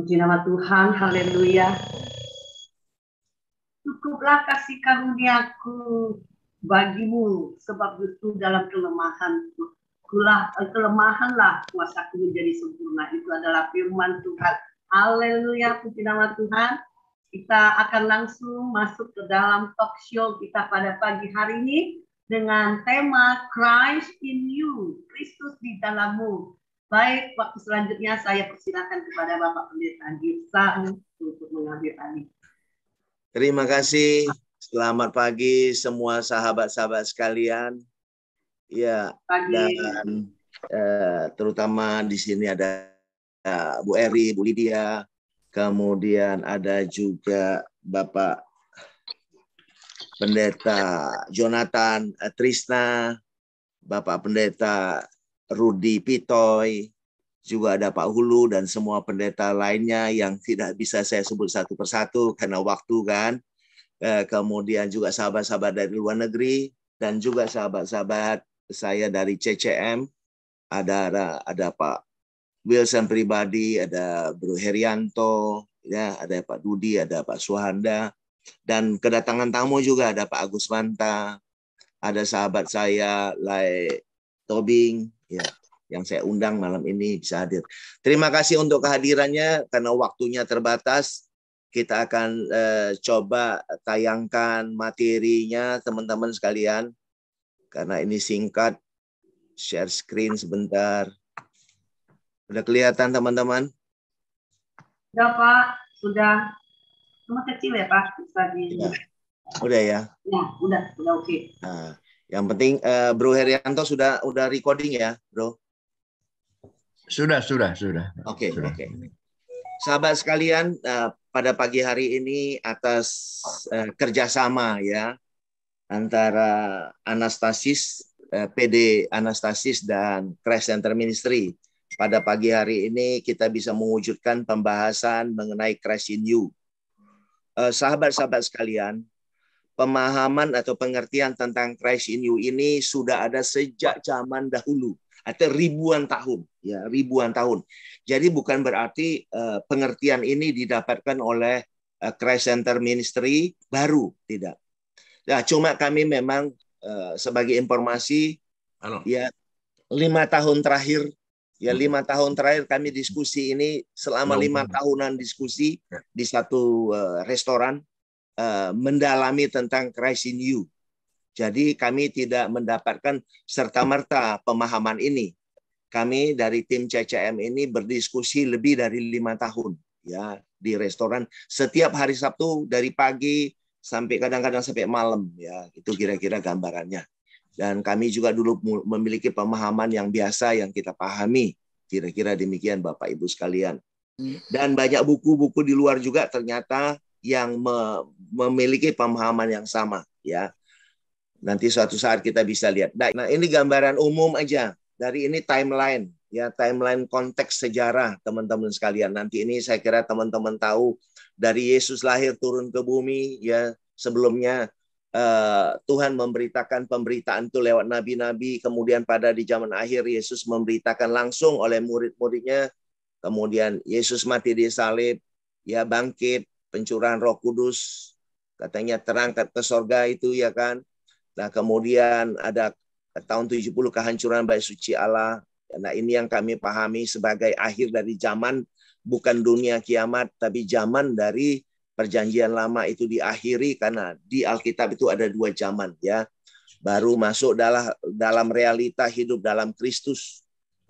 Puji nama Tuhan, haleluya. Cukuplah kasih karuniaku bagimu, sebab itu dalam kelemahanku. Kulah, eh, kelemahanlah kuasaku menjadi sempurna. Itu adalah firman Tuhan. Haleluya, puji nama Tuhan. Kita akan langsung masuk ke dalam talk show kita pada pagi hari ini dengan tema Christ in You, Kristus di dalammu. Baik, waktu selanjutnya saya persilakan kepada Bapak Pendeta Gibson untuk mengambil alih. Terima kasih. Selamat pagi semua sahabat-sahabat sekalian. Ya, pagi. dan eh, terutama di sini ada ya, Bu Eri, Bu Lydia, kemudian ada juga Bapak Pendeta Jonathan eh, Trisna, Bapak Pendeta Rudi Pitoy, juga ada Pak Hulu dan semua pendeta lainnya yang tidak bisa saya sebut satu persatu karena waktu kan. Eh, kemudian juga sahabat-sahabat dari luar negeri dan juga sahabat-sahabat saya dari CCM ada ada, ada Pak Wilson pribadi, ada Bro Herianto, ya ada Pak Dudi, ada Pak Suhanda dan kedatangan tamu juga ada Pak Agus Manta, ada sahabat saya Lai Tobing, ya yang saya undang malam ini bisa hadir. Terima kasih untuk kehadirannya karena waktunya terbatas. Kita akan eh, coba tayangkan materinya teman-teman sekalian karena ini singkat. Share screen sebentar. Udah kelihatan teman-teman? Udah Pak, sudah. Cuma kecil ya Pak. Sudah. Ya. Udah ya? Ya, udah, udah oke. Okay. Nah. Yang penting uh, Bro Herianto sudah udah recording ya, Bro. Sudah, sudah, sudah. Oke, okay, oke. Okay. Sahabat sekalian, uh, pada pagi hari ini atas uh, kerjasama ya antara Anastasis PD Anastasis dan Crash Center Ministry. Pada pagi hari ini kita bisa mewujudkan pembahasan mengenai Crash in You. Sahabat-sahabat sekalian, pemahaman atau pengertian tentang Christ in you ini sudah ada sejak zaman dahulu atau ribuan tahun ya ribuan tahun jadi bukan berarti uh, pengertian ini didapatkan oleh uh, Christ Center Ministry baru tidak nah cuma kami memang uh, sebagai informasi Halo. ya lima tahun terakhir ya hmm. lima tahun terakhir kami diskusi ini selama lima tahunan diskusi ya. di satu uh, restoran Eh, mendalami tentang Christ in you. Jadi kami tidak mendapatkan serta-merta pemahaman ini. Kami dari tim CCM ini berdiskusi lebih dari lima tahun ya di restoran setiap hari Sabtu dari pagi sampai kadang-kadang sampai malam ya itu kira-kira gambarannya. Dan kami juga dulu memiliki pemahaman yang biasa yang kita pahami kira-kira demikian Bapak Ibu sekalian. Hmm. Dan banyak buku-buku di luar juga ternyata yang me memiliki pemahaman yang sama ya. Nanti suatu saat kita bisa lihat. Nah, nah, ini gambaran umum aja dari ini timeline ya timeline konteks sejarah teman-teman sekalian. Nanti ini saya kira teman-teman tahu dari Yesus lahir turun ke bumi ya sebelumnya eh, Tuhan memberitakan pemberitaan itu lewat nabi-nabi kemudian pada di zaman akhir Yesus memberitakan langsung oleh murid-muridnya kemudian Yesus mati di salib ya bangkit pencurahan Roh Kudus, katanya terangkat ke sorga itu ya kan. Nah kemudian ada tahun 70 kehancuran bait suci Allah. Nah ini yang kami pahami sebagai akhir dari zaman bukan dunia kiamat tapi zaman dari perjanjian lama itu diakhiri karena di Alkitab itu ada dua zaman ya. Baru masuk dalam dalam realita hidup dalam Kristus.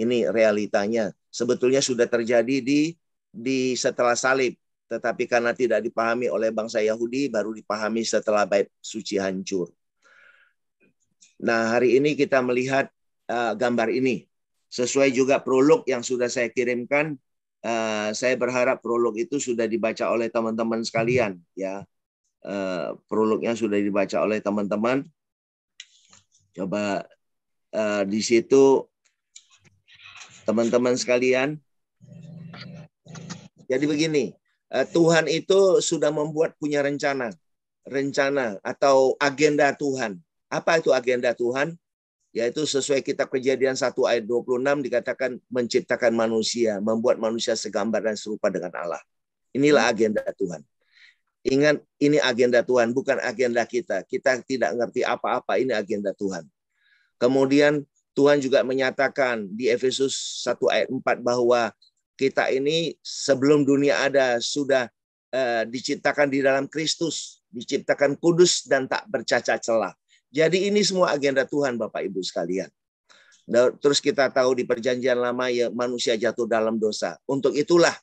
Ini realitanya. Sebetulnya sudah terjadi di di setelah salib tetapi karena tidak dipahami oleh bangsa Yahudi baru dipahami setelah bait suci hancur. Nah, hari ini kita melihat uh, gambar ini. Sesuai juga prolog yang sudah saya kirimkan, uh, saya berharap prolog itu sudah dibaca oleh teman-teman sekalian ya. Uh, prolognya sudah dibaca oleh teman-teman. Coba uh, di situ teman-teman sekalian. Jadi begini, Eh, Tuhan itu sudah membuat punya rencana, rencana atau agenda Tuhan. Apa itu agenda Tuhan? Yaitu sesuai kitab kejadian 1 ayat 26 dikatakan menciptakan manusia, membuat manusia segambar dan serupa dengan Allah. Inilah agenda Tuhan. Ingat, ini agenda Tuhan, bukan agenda kita. Kita tidak ngerti apa-apa, ini agenda Tuhan. Kemudian Tuhan juga menyatakan di Efesus 1 ayat 4 bahwa kita ini sebelum dunia ada sudah eh, diciptakan di dalam Kristus, diciptakan kudus dan tak bercacat celah. Jadi ini semua agenda Tuhan Bapak Ibu sekalian. Nah, terus kita tahu di perjanjian lama ya manusia jatuh dalam dosa. Untuk itulah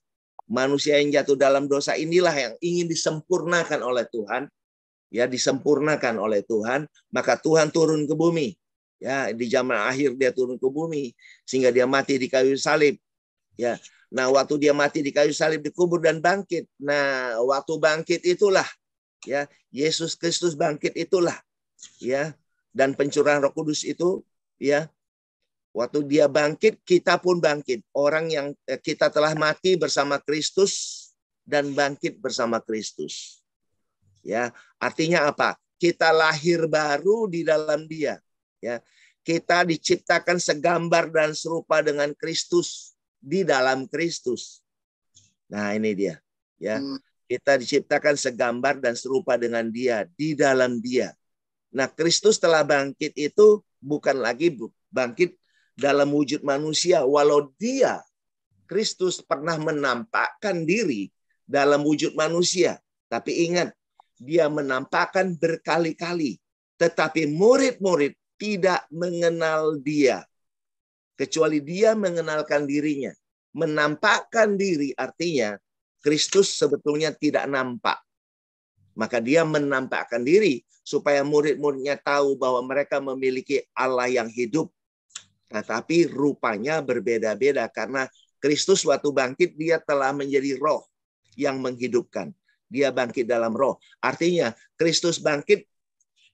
manusia yang jatuh dalam dosa inilah yang ingin disempurnakan oleh Tuhan. Ya disempurnakan oleh Tuhan, maka Tuhan turun ke bumi. Ya di zaman akhir dia turun ke bumi sehingga dia mati di kayu salib. Ya Nah, waktu dia mati di kayu salib dikubur dan bangkit. Nah, waktu bangkit itulah ya Yesus Kristus bangkit itulah ya dan pencurahan Roh Kudus itu ya waktu dia bangkit kita pun bangkit. Orang yang eh, kita telah mati bersama Kristus dan bangkit bersama Kristus. Ya, artinya apa? Kita lahir baru di dalam Dia, ya. Kita diciptakan segambar dan serupa dengan Kristus di dalam Kristus. Nah, ini dia. Ya. Hmm. Kita diciptakan segambar dan serupa dengan Dia, di dalam Dia. Nah, Kristus telah bangkit itu bukan lagi bangkit dalam wujud manusia walau Dia Kristus pernah menampakkan diri dalam wujud manusia. Tapi ingat, dia menampakkan berkali-kali, tetapi murid-murid tidak mengenal dia kecuali dia mengenalkan dirinya. Menampakkan diri artinya Kristus sebetulnya tidak nampak. Maka dia menampakkan diri supaya murid-muridnya tahu bahwa mereka memiliki Allah yang hidup. Nah, rupanya berbeda-beda karena Kristus waktu bangkit dia telah menjadi roh yang menghidupkan. Dia bangkit dalam roh. Artinya Kristus bangkit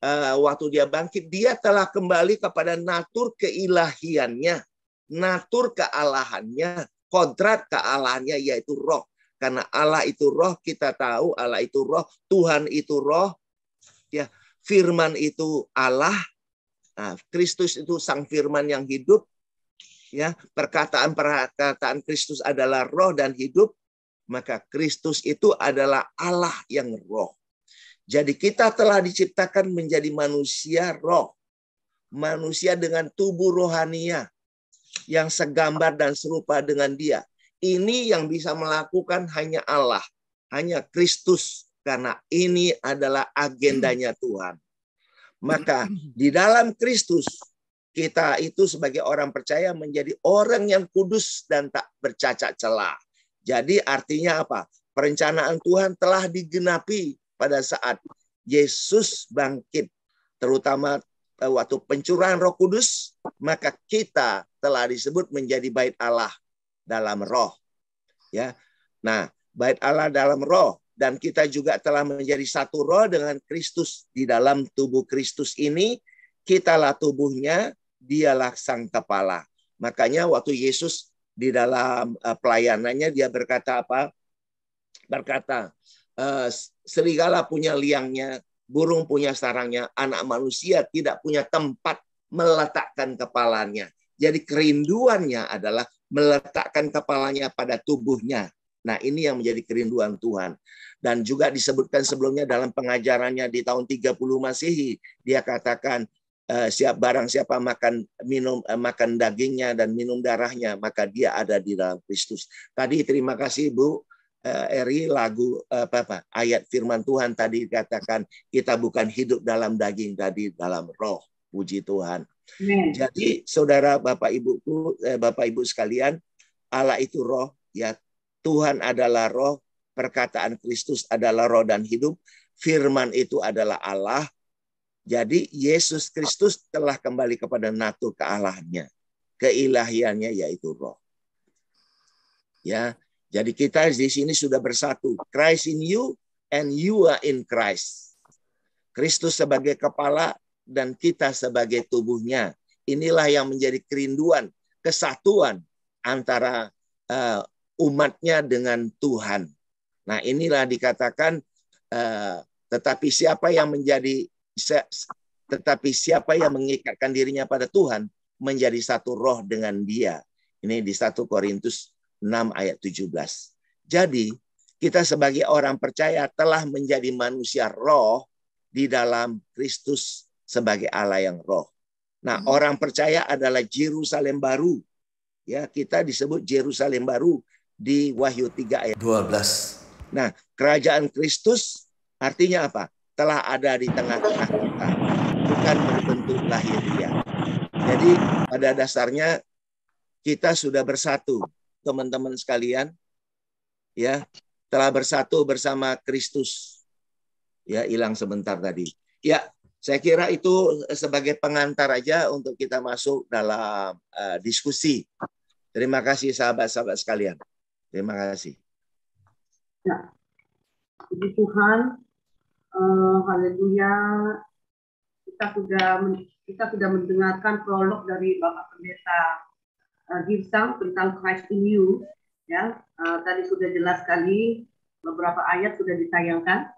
eh, waktu dia bangkit dia telah kembali kepada natur keilahiannya natur kealahannya, kodrat kealahannya yaitu roh. Karena Allah itu roh, kita tahu Allah itu roh, Tuhan itu roh, ya firman itu Allah, nah, Kristus itu sang firman yang hidup, ya perkataan-perkataan Kristus adalah roh dan hidup, maka Kristus itu adalah Allah yang roh. Jadi kita telah diciptakan menjadi manusia roh. Manusia dengan tubuh rohania yang segambar dan serupa dengan dia. Ini yang bisa melakukan hanya Allah, hanya Kristus, karena ini adalah agendanya Tuhan. Maka di dalam Kristus, kita itu sebagai orang percaya menjadi orang yang kudus dan tak bercacat celah. Jadi artinya apa? Perencanaan Tuhan telah digenapi pada saat Yesus bangkit, terutama eh, waktu pencurahan Roh Kudus, maka kita telah disebut menjadi bait Allah dalam roh. Ya. Nah, bait Allah dalam roh dan kita juga telah menjadi satu roh dengan Kristus di dalam tubuh Kristus ini, kitalah tubuhnya, dialah sang kepala. Makanya waktu Yesus di dalam eh, pelayanannya dia berkata apa? Berkata, eh, serigala punya liangnya, burung punya sarangnya, anak manusia tidak punya tempat meletakkan kepalanya. Jadi kerinduannya adalah meletakkan kepalanya pada tubuhnya. Nah ini yang menjadi kerinduan Tuhan. Dan juga disebutkan sebelumnya dalam pengajarannya di tahun 30 Masehi. Dia katakan eh, siap barang siapa makan minum eh, makan dagingnya dan minum darahnya maka dia ada di dalam Kristus. Tadi terima kasih Bu eh, Eri lagu apa apa ayat firman Tuhan tadi katakan kita bukan hidup dalam daging tadi dalam roh. Puji Tuhan. Amen. Jadi saudara Bapak Ibuku, eh, Bapak Ibu sekalian, Allah itu roh, ya Tuhan adalah roh, perkataan Kristus adalah roh dan hidup, firman itu adalah Allah. Jadi Yesus Kristus telah kembali kepada natur kealahannya, keilahiannya yaitu roh. Ya, jadi kita di sini sudah bersatu. Christ in you and you are in Christ. Kristus sebagai kepala, dan kita sebagai tubuhnya. Inilah yang menjadi kerinduan, kesatuan antara uh, umatnya dengan Tuhan. Nah inilah dikatakan, uh, tetapi siapa yang menjadi, tetapi siapa yang mengikatkan dirinya pada Tuhan menjadi satu roh dengan dia. Ini di 1 Korintus 6 ayat 17. Jadi kita sebagai orang percaya telah menjadi manusia roh di dalam Kristus sebagai Allah yang roh. Nah, hmm. orang percaya adalah Yerusalem baru. Ya, kita disebut Yerusalem baru di Wahyu 3 ayat 12. Nah, kerajaan Kristus artinya apa? Telah ada di tengah-tengah kita, bukan berbentuk lahiriah. Jadi, pada dasarnya kita sudah bersatu, teman-teman sekalian. Ya, telah bersatu bersama Kristus. Ya, hilang sebentar tadi. Ya, saya kira itu eh, sebagai pengantar aja untuk kita masuk dalam uh, diskusi. Terima kasih sahabat-sahabat sekalian. Terima kasih. Ya. Puji Tuhan, uh, Haleluya. Kita sudah kita sudah mendengarkan prolog dari Bapak Pendeta uh, Gibson tentang Christ in You. Ya, uh, tadi sudah jelas sekali beberapa ayat sudah ditayangkan.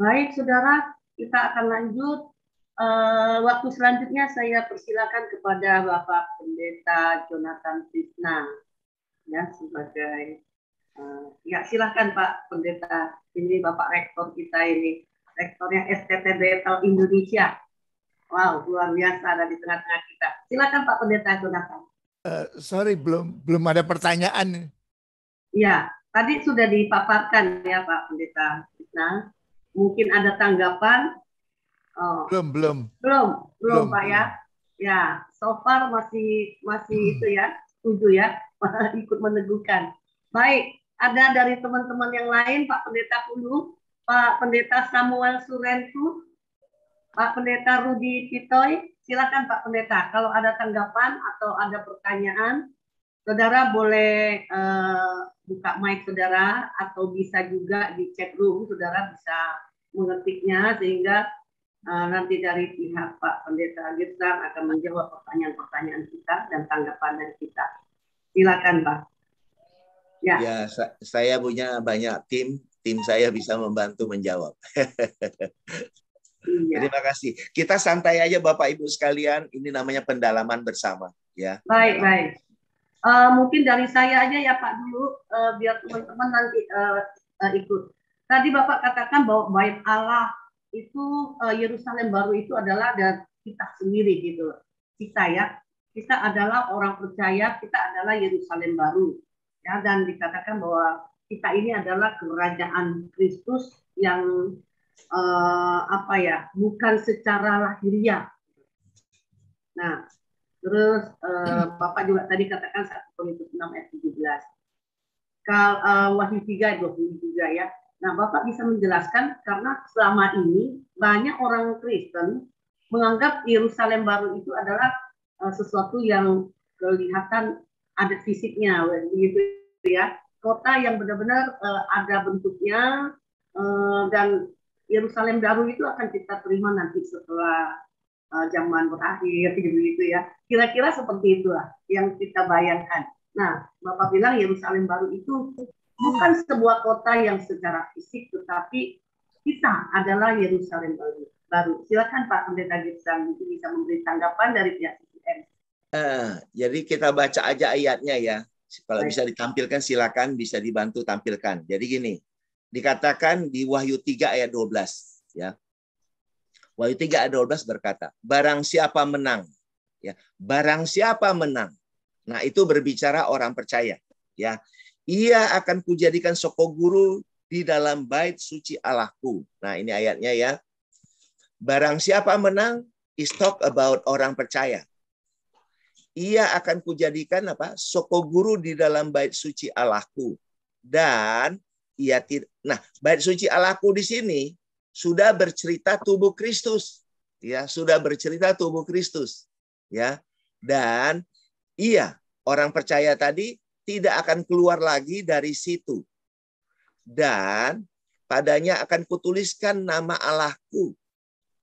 Baik, saudara, kita akan lanjut. Uh, waktu selanjutnya saya persilakan kepada Bapak Pendeta Jonathan Krishna ya sebagai uh, ya silahkan Pak Pendeta ini Bapak Rektor kita ini Rektornya STTBL Indonesia. Wow luar biasa ada di tengah-tengah kita. Silakan Pak Pendeta Jonathan. Uh, sorry belum belum ada pertanyaan. Ya tadi sudah dipaparkan ya Pak Pendeta Krishna Mungkin ada tanggapan? Oh. Belum, belum. Belum, belum, Pak ya. Ya, so far masih masih hmm. itu ya, setuju ya, ikut meneguhkan. Baik, ada dari teman-teman yang lain, Pak Pendeta Pulu, Pak Pendeta Samuel Surentu, Pak Pendeta Rudi Pitoy, silakan Pak Pendeta. Kalau ada tanggapan atau ada pertanyaan, saudara boleh uh, buka mic saudara atau bisa juga di chat room saudara bisa mengetiknya sehingga uh, nanti dari pihak Pak Pendeta Girsang akan menjawab pertanyaan-pertanyaan kita dan tanggapan dari kita. Silakan Pak. Ya, ya saya punya banyak tim, tim saya bisa membantu menjawab. iya. Terima kasih. Kita santai aja Bapak Ibu sekalian, ini namanya pendalaman bersama ya. Baik, baik. Uh, mungkin dari saya aja ya Pak dulu uh, biar teman-teman nanti uh, uh, ikut. Tadi Bapak katakan bahwa baik Allah itu Yerusalem uh, baru itu adalah dan kita sendiri gitu Kita ya, kita adalah orang percaya, kita adalah Yerusalem baru. Ya dan dikatakan bahwa kita ini adalah kerajaan Kristus yang uh, apa ya, bukan secara lahiriah. Nah, Terus eh, Bapak juga tadi katakan 1 Korintus 6 ayat 17. Kal uh, Wahyu 3 23 ya. Nah, Bapak bisa menjelaskan karena selama ini banyak orang Kristen menganggap Yerusalem baru itu adalah uh, sesuatu yang kelihatan ada fisiknya begitu ya. Kota yang benar-benar uh, ada bentuknya uh, dan Yerusalem baru itu akan kita terima nanti setelah Eh, zaman berakhir gitu-gitu ya. Kira-kira seperti itulah yang kita bayangkan. Nah, Bapak bilang Yerusalem baru itu bukan sebuah kota yang secara fisik tetapi kita adalah Yerusalem baru. Baru. Silakan Pak Pendeta Gibson mungkin bisa memberi tanggapan dari pihak CCM. Uh, eh, jadi kita baca aja ayatnya ya. Kalau bisa ditampilkan silakan bisa dibantu tampilkan. Jadi gini, dikatakan di Wahyu 3 ayat 12 ya Wahyu 3 ayat 12 berkata, barang siapa menang, ya, barang siapa menang. Nah, itu berbicara orang percaya, ya. Ia akan kujadikan sokoguru di dalam bait suci Allahku. Nah, ini ayatnya ya. Barang siapa menang is talk about orang percaya. Ia akan kujadikan apa? Sokoguru di dalam bait suci Allahku. Dan ia tidak Nah, bait suci Allahku di sini sudah bercerita tubuh Kristus ya sudah bercerita tubuh Kristus ya dan iya orang percaya tadi tidak akan keluar lagi dari situ dan padanya akan kutuliskan nama Allahku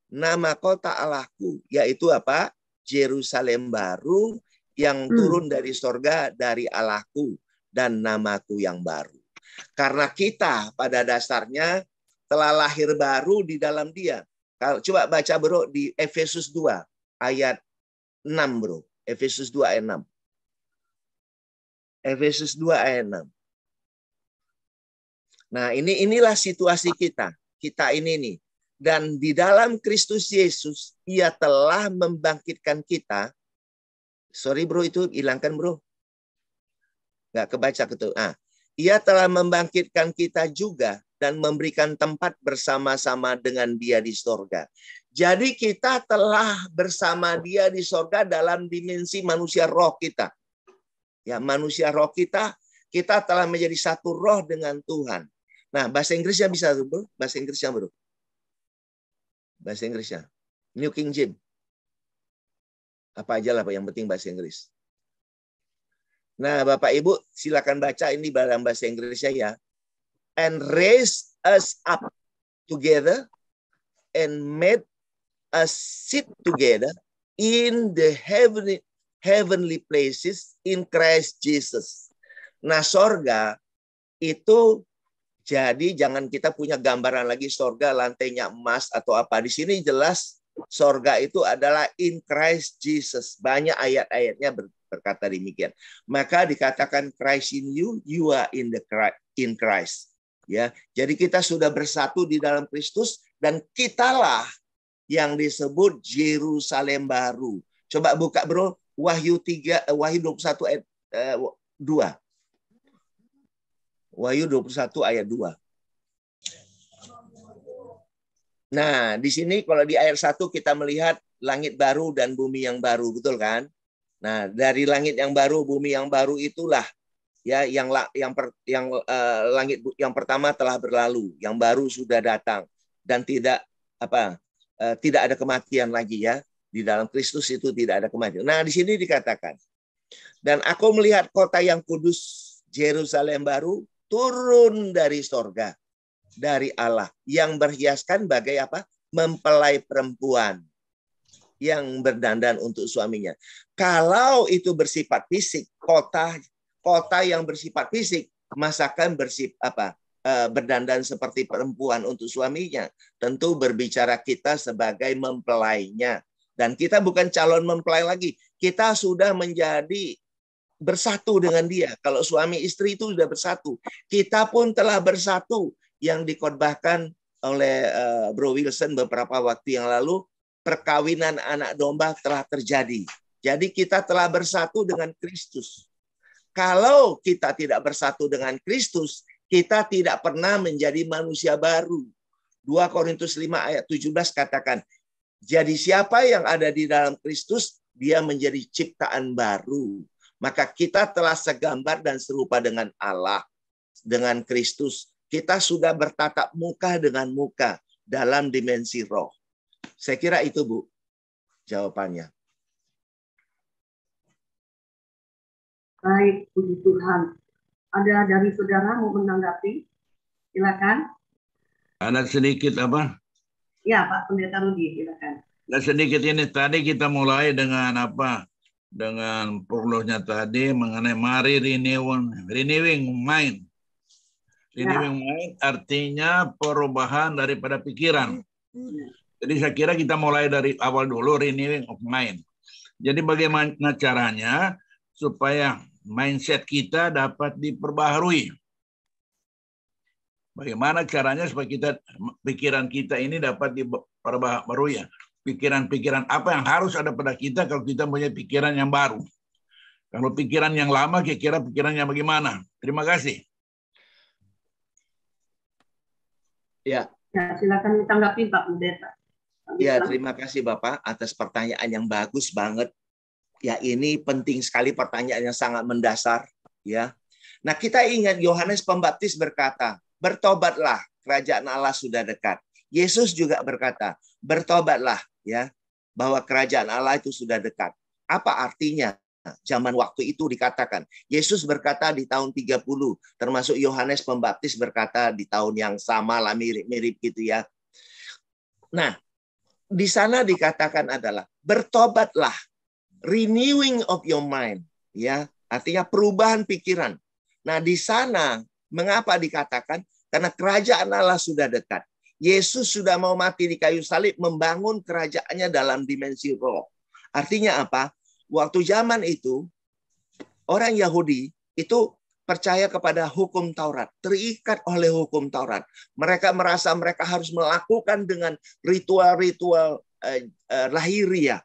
nama kota Allahku yaitu apa Jerusalem baru yang hmm. turun dari sorga dari Allahku dan namaku yang baru karena kita pada dasarnya telah lahir baru di dalam dia. Kalau coba baca Bro di Efesus 2 ayat 6 Bro. Efesus 2 ayat 6. Efesus 2 ayat 6. Nah, ini inilah situasi kita. Kita ini nih. Dan di dalam Kristus Yesus, ia telah membangkitkan kita. Sorry bro, itu hilangkan bro. Nggak kebaca ketuk. Ah, ia telah membangkitkan kita juga dan memberikan tempat bersama-sama dengan dia di sorga. Jadi kita telah bersama dia di sorga dalam dimensi manusia roh kita. Ya manusia roh kita, kita telah menjadi satu roh dengan Tuhan. Nah bahasa Inggrisnya bisa tuh bro, bahasa Inggrisnya bro. Bahasa Inggrisnya. New King James. Apa aja lah yang penting bahasa Inggris. Nah Bapak Ibu silakan baca ini dalam bahasa Inggrisnya ya and raised us up together and made us sit together in the heavenly, heavenly places in Christ Jesus. Nah, sorga itu jadi jangan kita punya gambaran lagi sorga lantainya emas atau apa. Di sini jelas sorga itu adalah in Christ Jesus. Banyak ayat-ayatnya berkata demikian. Maka dikatakan Christ in you, you are in the in Christ ya. Jadi kita sudah bersatu di dalam Kristus dan kitalah yang disebut Yerusalem baru. Coba buka Bro Wahyu 3 eh, Wahyu 21 ayat eh, 2. Wahyu 21 ayat 2. Nah, di sini kalau di ayat 1 kita melihat langit baru dan bumi yang baru, betul kan? Nah, dari langit yang baru, bumi yang baru itulah ya yang yang per, yang uh, langit yang pertama telah berlalu, yang baru sudah datang dan tidak apa uh, tidak ada kematian lagi ya di dalam Kristus itu tidak ada kematian. Nah di sini dikatakan dan aku melihat kota yang kudus Jerusalem baru turun dari sorga dari Allah yang berhiaskan bagai apa mempelai perempuan yang berdandan untuk suaminya. Kalau itu bersifat fisik, kota kota yang bersifat fisik masakan bersif apa eh, berdandan seperti perempuan untuk suaminya tentu berbicara kita sebagai mempelainya dan kita bukan calon mempelai lagi kita sudah menjadi bersatu dengan dia kalau suami istri itu sudah bersatu kita pun telah bersatu yang dikorbankan oleh eh, Bro Wilson beberapa waktu yang lalu perkawinan anak domba telah terjadi jadi kita telah bersatu dengan Kristus kalau kita tidak bersatu dengan Kristus, kita tidak pernah menjadi manusia baru. 2 Korintus 5 ayat 17 katakan, jadi siapa yang ada di dalam Kristus, dia menjadi ciptaan baru. Maka kita telah segambar dan serupa dengan Allah, dengan Kristus. Kita sudah bertatap muka dengan muka dalam dimensi roh. Saya kira itu, Bu, jawabannya. Baik, puji Tuhan. Ada dari saudara mau menanggapi? Silakan. Ada sedikit apa? Ya, Pak Pendeta Rudi, silakan. Ada sedikit ini tadi kita mulai dengan apa? Dengan perluhnya tadi mengenai mari renewing, renewing mind. Ya. Renewing ya. mind artinya perubahan daripada pikiran. Ya. Jadi saya kira kita mulai dari awal dulu renewing of mind. Jadi bagaimana caranya supaya mindset kita dapat diperbaharui. Bagaimana caranya supaya kita pikiran kita ini dapat diperbaharui ya? Pikiran-pikiran apa yang harus ada pada kita kalau kita punya pikiran yang baru? Kalau pikiran yang lama, kira-kira pikirannya bagaimana? Terima kasih. Ya. Ya, silakan ditanggapi Pak Mudeta. Ya, terima kasih Bapak atas pertanyaan yang bagus banget Ya, ini penting sekali pertanyaan yang sangat mendasar, ya. Nah, kita ingat Yohanes Pembaptis berkata, "Bertobatlah, kerajaan Allah sudah dekat." Yesus juga berkata, "Bertobatlah, ya, bahwa kerajaan Allah itu sudah dekat." Apa artinya? Zaman waktu itu dikatakan, Yesus berkata di tahun 30, termasuk Yohanes Pembaptis berkata di tahun yang sama lah mirip-mirip gitu ya. Nah, di sana dikatakan adalah bertobatlah renewing of your mind, ya. Artinya perubahan pikiran. Nah, di sana mengapa dikatakan karena kerajaan Allah sudah dekat. Yesus sudah mau mati di kayu salib membangun kerajaannya dalam dimensi roh. Artinya apa? Waktu zaman itu orang Yahudi itu percaya kepada hukum Taurat, terikat oleh hukum Taurat. Mereka merasa mereka harus melakukan dengan ritual-ritual eh, eh, lahiriah,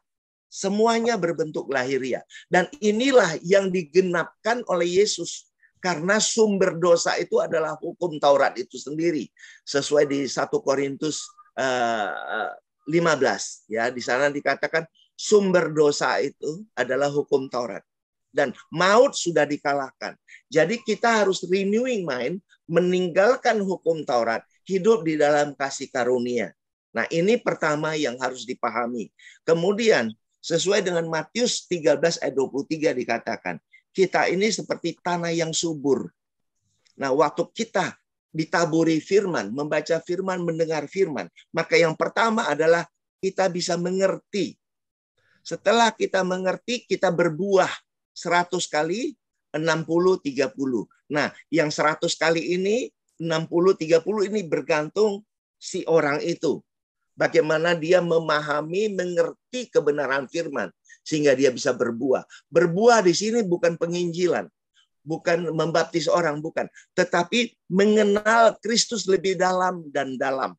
Semuanya berbentuk lahiriah. Dan inilah yang digenapkan oleh Yesus. Karena sumber dosa itu adalah hukum Taurat itu sendiri. Sesuai di 1 Korintus 15. Eh, eh, ya Di sana dikatakan sumber dosa itu adalah hukum Taurat. Dan maut sudah dikalahkan. Jadi kita harus renewing mind, meninggalkan hukum Taurat, hidup di dalam kasih karunia. Nah, ini pertama yang harus dipahami. Kemudian, Sesuai dengan Matius 13 ayat 23 dikatakan, kita ini seperti tanah yang subur. Nah, waktu kita ditaburi firman, membaca firman, mendengar firman, maka yang pertama adalah kita bisa mengerti. Setelah kita mengerti, kita berbuah 100 kali, 60, 30. Nah, yang 100 kali ini, 60, 30 ini bergantung si orang itu. Bagaimana dia memahami, mengerti kebenaran firman sehingga dia bisa berbuah. Berbuah di sini bukan penginjilan, bukan membaptis orang, bukan, tetapi mengenal Kristus lebih dalam dan dalam.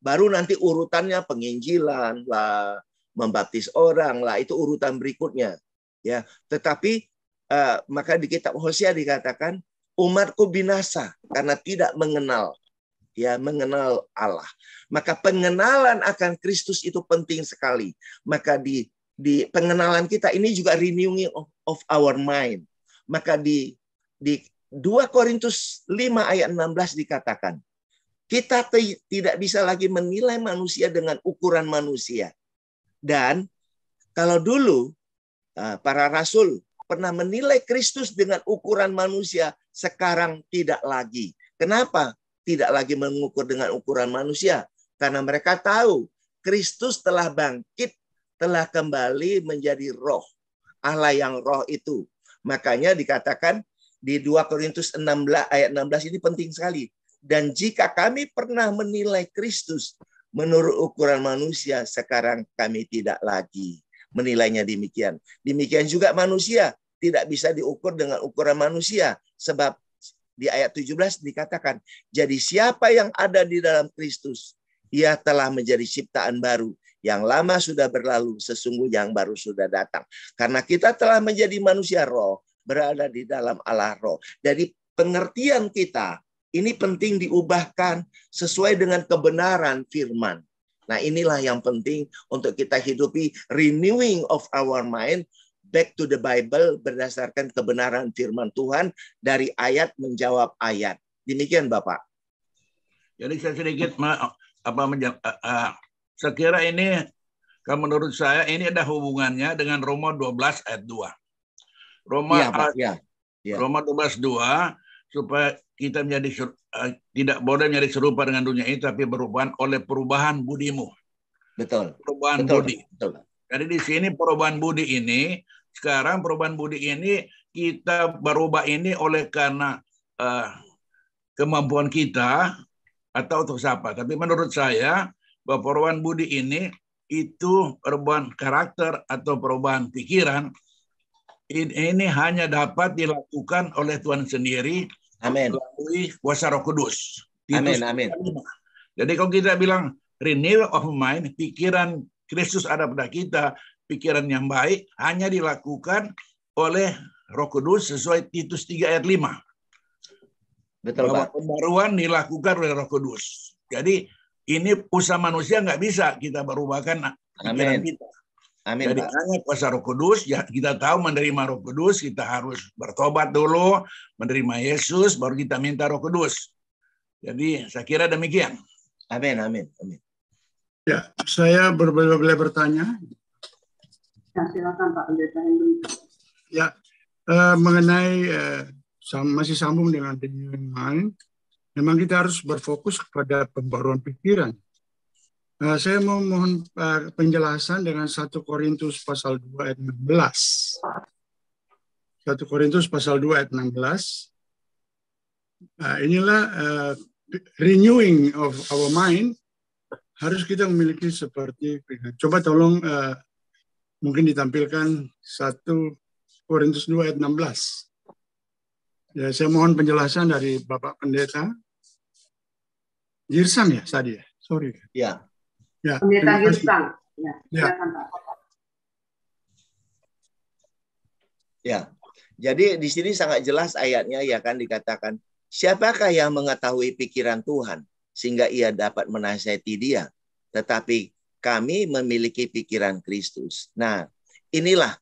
Baru nanti urutannya penginjilan lah, membaptis orang lah, itu urutan berikutnya. Ya, tetapi eh, maka di kitab Hosea dikatakan umatku binasa karena tidak mengenal ya mengenal Allah. Maka pengenalan akan Kristus itu penting sekali. Maka di di pengenalan kita ini juga renewing of, of our mind. Maka di di 2 Korintus 5 ayat 16 dikatakan, kita tidak bisa lagi menilai manusia dengan ukuran manusia. Dan kalau dulu eh, para rasul pernah menilai Kristus dengan ukuran manusia, sekarang tidak lagi. Kenapa? tidak lagi mengukur dengan ukuran manusia karena mereka tahu Kristus telah bangkit, telah kembali menjadi roh, Allah yang roh itu. Makanya dikatakan di 2 Korintus 16 ayat 16 ini penting sekali. Dan jika kami pernah menilai Kristus menurut ukuran manusia, sekarang kami tidak lagi menilainya demikian. Demikian juga manusia tidak bisa diukur dengan ukuran manusia sebab di ayat 17 dikatakan, jadi siapa yang ada di dalam Kristus, ia telah menjadi ciptaan baru. Yang lama sudah berlalu, sesungguhnya yang baru sudah datang. Karena kita telah menjadi manusia roh, berada di dalam Allah roh. Jadi pengertian kita, ini penting diubahkan sesuai dengan kebenaran firman. Nah inilah yang penting untuk kita hidupi renewing of our mind back to the Bible berdasarkan kebenaran firman Tuhan dari ayat menjawab ayat. Demikian Bapak. Jadi saya sedikit apa uh, eh, uh, eh, sekira ini kalau menurut saya ini ada hubungannya dengan Roma 12 ayat 2. Roma ya, Pak, ya. Ya. Roma 12 2 supaya kita menjadi uh, tidak boleh menjadi serupa dengan dunia ini tapi berubah oleh perubahan budimu. Betul. Perubahan betul, budi. Betul. Jadi di sini perubahan budi ini sekarang perubahan budi ini kita berubah ini oleh karena uh, kemampuan kita atau untuk siapa. Tapi menurut saya bahwa perubahan budi ini itu perubahan karakter atau perubahan pikiran ini, ini hanya dapat dilakukan oleh Tuhan sendiri amin. melalui kuasa Roh Kudus. Titus amin, amin. Jadi kalau kita bilang renewal of mind, pikiran Kristus ada pada kita, pikiran yang baik hanya dilakukan oleh Roh Kudus sesuai Titus 3 ayat 5. Betul, Bahwa Pak. Pembaruan dilakukan oleh Roh Kudus. Jadi ini usaha manusia nggak bisa kita berubahkan pikiran kita. Amin, Jadi Pak. hanya kuasa Roh Kudus, ya kita tahu menerima Roh Kudus, kita harus bertobat dulu, menerima Yesus, baru kita minta Roh Kudus. Jadi saya kira demikian. Amin, amin, amin. Ya, saya berbelah-belah bertanya. Ya, silakan Pak Pendeta Ya, uh, mengenai eh, masih sambung dengan renewing mind, memang kita harus berfokus kepada pembaruan pikiran. Uh, saya mau mohon uh, penjelasan dengan 1 Korintus pasal 2 ayat 16. 1 Korintus pasal 2 ayat 16. Uh, nah, inilah uh, renewing of our mind harus kita memiliki seperti coba tolong uh, mungkin ditampilkan 1 Korintus 2 ayat 16. Ya, saya mohon penjelasan dari Bapak Pendeta. Girsam ya tadi ya? Sorry. Ya. ya Pendeta Girsam. Ya. ya. Ya. Jadi di sini sangat jelas ayatnya ya kan dikatakan siapakah yang mengetahui pikiran Tuhan sehingga ia dapat menasihati dia. Tetapi kami memiliki pikiran Kristus. Nah, inilah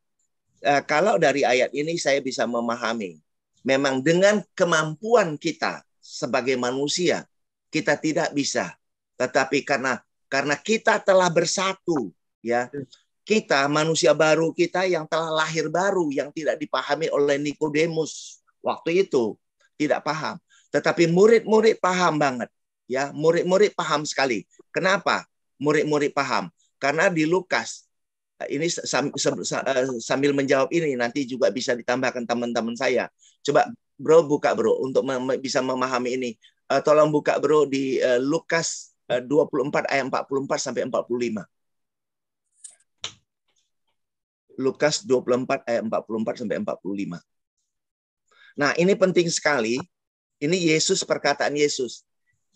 eh, kalau dari ayat ini saya bisa memahami, memang dengan kemampuan kita sebagai manusia kita tidak bisa, tetapi karena karena kita telah bersatu, ya hmm. kita manusia baru kita yang telah lahir baru yang tidak dipahami oleh Nikodemus waktu itu tidak paham, tetapi murid-murid paham banget, ya murid-murid paham sekali. Kenapa? murid-murid paham. Karena di Lukas eh, ini eh, sambil menjawab ini nanti juga bisa ditambahkan teman-teman saya. Coba bro buka bro untuk bisa memahami ini. Eh, tolong buka bro di uh, Lukas uh, 24 ayat 44 sampai 45. Lukas 24 ayat 44 sampai 45. Nah, ini penting sekali. Ini Yesus perkataan Yesus.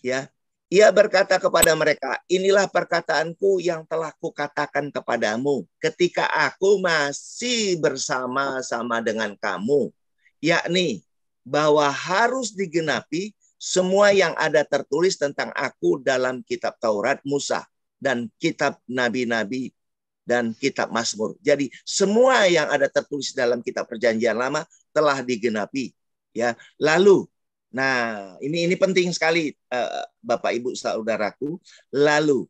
Ya, ia berkata kepada mereka, inilah perkataanku yang telah kukatakan kepadamu ketika aku masih bersama-sama dengan kamu. Yakni bahwa harus digenapi semua yang ada tertulis tentang aku dalam kitab Taurat Musa dan kitab nabi-nabi dan kitab Mazmur. Jadi semua yang ada tertulis dalam kitab perjanjian lama telah digenapi. Ya, lalu Nah, ini ini penting sekali uh, Bapak Ibu saudaraku. Lalu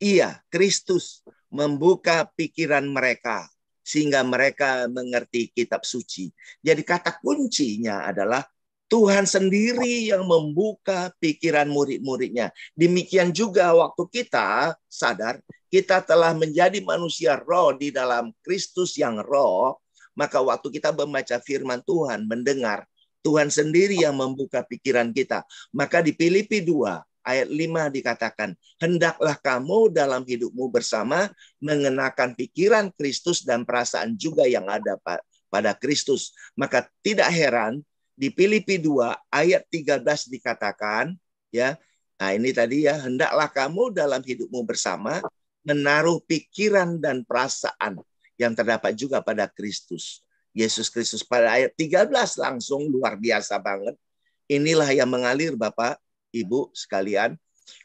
iya Kristus membuka pikiran mereka sehingga mereka mengerti kitab suci. Jadi kata kuncinya adalah Tuhan sendiri yang membuka pikiran murid-muridnya. Demikian juga waktu kita sadar kita telah menjadi manusia roh di dalam Kristus yang roh, maka waktu kita membaca firman Tuhan, mendengar, Tuhan sendiri yang membuka pikiran kita. Maka di Filipi 2 ayat 5 dikatakan, "Hendaklah kamu dalam hidupmu bersama mengenakan pikiran Kristus dan perasaan juga yang ada pada Kristus." Maka tidak heran di Filipi 2 ayat 13 dikatakan, ya. Nah, ini tadi ya, hendaklah kamu dalam hidupmu bersama menaruh pikiran dan perasaan yang terdapat juga pada Kristus. Yesus Kristus pada ayat 13 langsung luar biasa banget. Inilah yang mengalir Bapak, Ibu sekalian.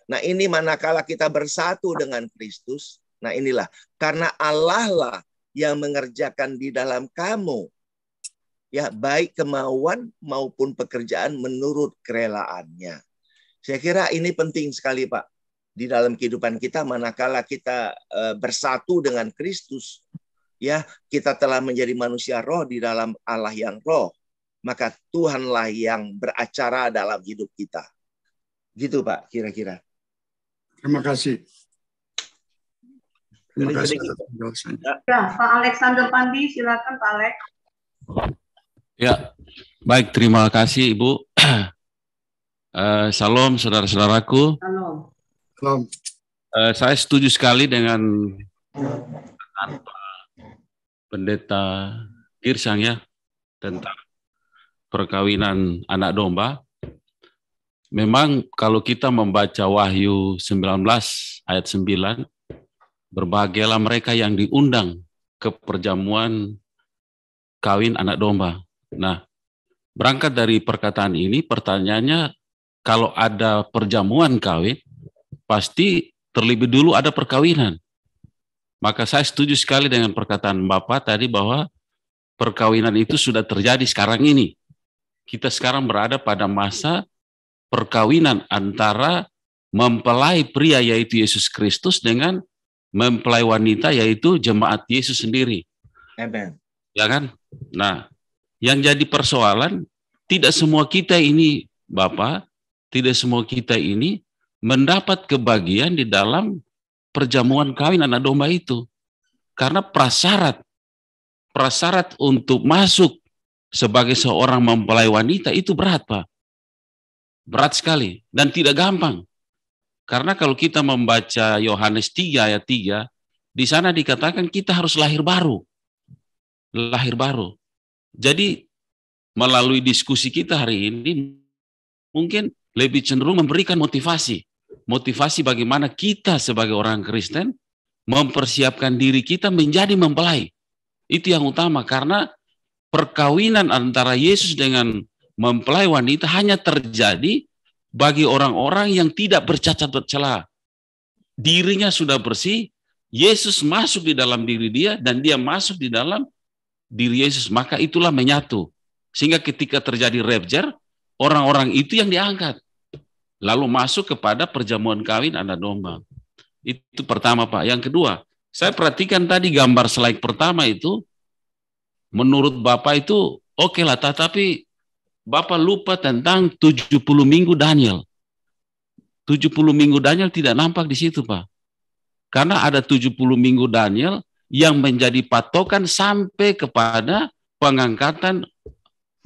Nah ini manakala kita bersatu dengan Kristus, nah inilah karena Allah lah yang mengerjakan di dalam kamu ya baik kemauan maupun pekerjaan menurut kerelaannya. Saya kira ini penting sekali Pak di dalam kehidupan kita manakala kita eh, bersatu dengan Kristus ya kita telah menjadi manusia roh di dalam Allah yang roh maka Tuhanlah yang beracara dalam hidup kita gitu Pak kira-kira terima kasih terima kasih ya. ya, Pak Alexander Pandi silakan Pak Alex ya baik terima kasih Ibu uh, Salam saudara-saudaraku Salam Salam uh, saya setuju sekali dengan pendeta Girsang ya tentang perkawinan anak domba. Memang kalau kita membaca Wahyu 19 ayat 9, berbahagialah mereka yang diundang ke perjamuan kawin anak domba. Nah, berangkat dari perkataan ini, pertanyaannya kalau ada perjamuan kawin, pasti terlebih dulu ada perkawinan. Maka saya setuju sekali dengan perkataan Bapak tadi bahwa perkawinan itu sudah terjadi sekarang ini. Kita sekarang berada pada masa perkawinan antara mempelai pria yaitu Yesus Kristus dengan mempelai wanita yaitu jemaat Yesus sendiri. Amen. Ya kan? Nah, yang jadi persoalan tidak semua kita ini Bapak, tidak semua kita ini mendapat kebagian di dalam perjamuan kawin anak domba itu. Karena prasyarat prasyarat untuk masuk sebagai seorang mempelai wanita itu berat, Pak. Berat sekali dan tidak gampang. Karena kalau kita membaca Yohanes 3 ayat 3, di sana dikatakan kita harus lahir baru. Lahir baru. Jadi melalui diskusi kita hari ini mungkin lebih cenderung memberikan motivasi motivasi bagaimana kita sebagai orang Kristen mempersiapkan diri kita menjadi mempelai. Itu yang utama karena perkawinan antara Yesus dengan mempelai wanita hanya terjadi bagi orang-orang yang tidak bercacat bercela. Dirinya sudah bersih, Yesus masuk di dalam diri dia dan dia masuk di dalam diri Yesus, maka itulah menyatu. Sehingga ketika terjadi rapture, orang-orang itu yang diangkat lalu masuk kepada perjamuan kawin ada domba. Itu pertama Pak. Yang kedua, saya perhatikan tadi gambar slide pertama itu, menurut Bapak itu oke okay lah, Tapi Bapak lupa tentang 70 minggu Daniel. 70 minggu Daniel tidak nampak di situ Pak. Karena ada 70 minggu Daniel yang menjadi patokan sampai kepada pengangkatan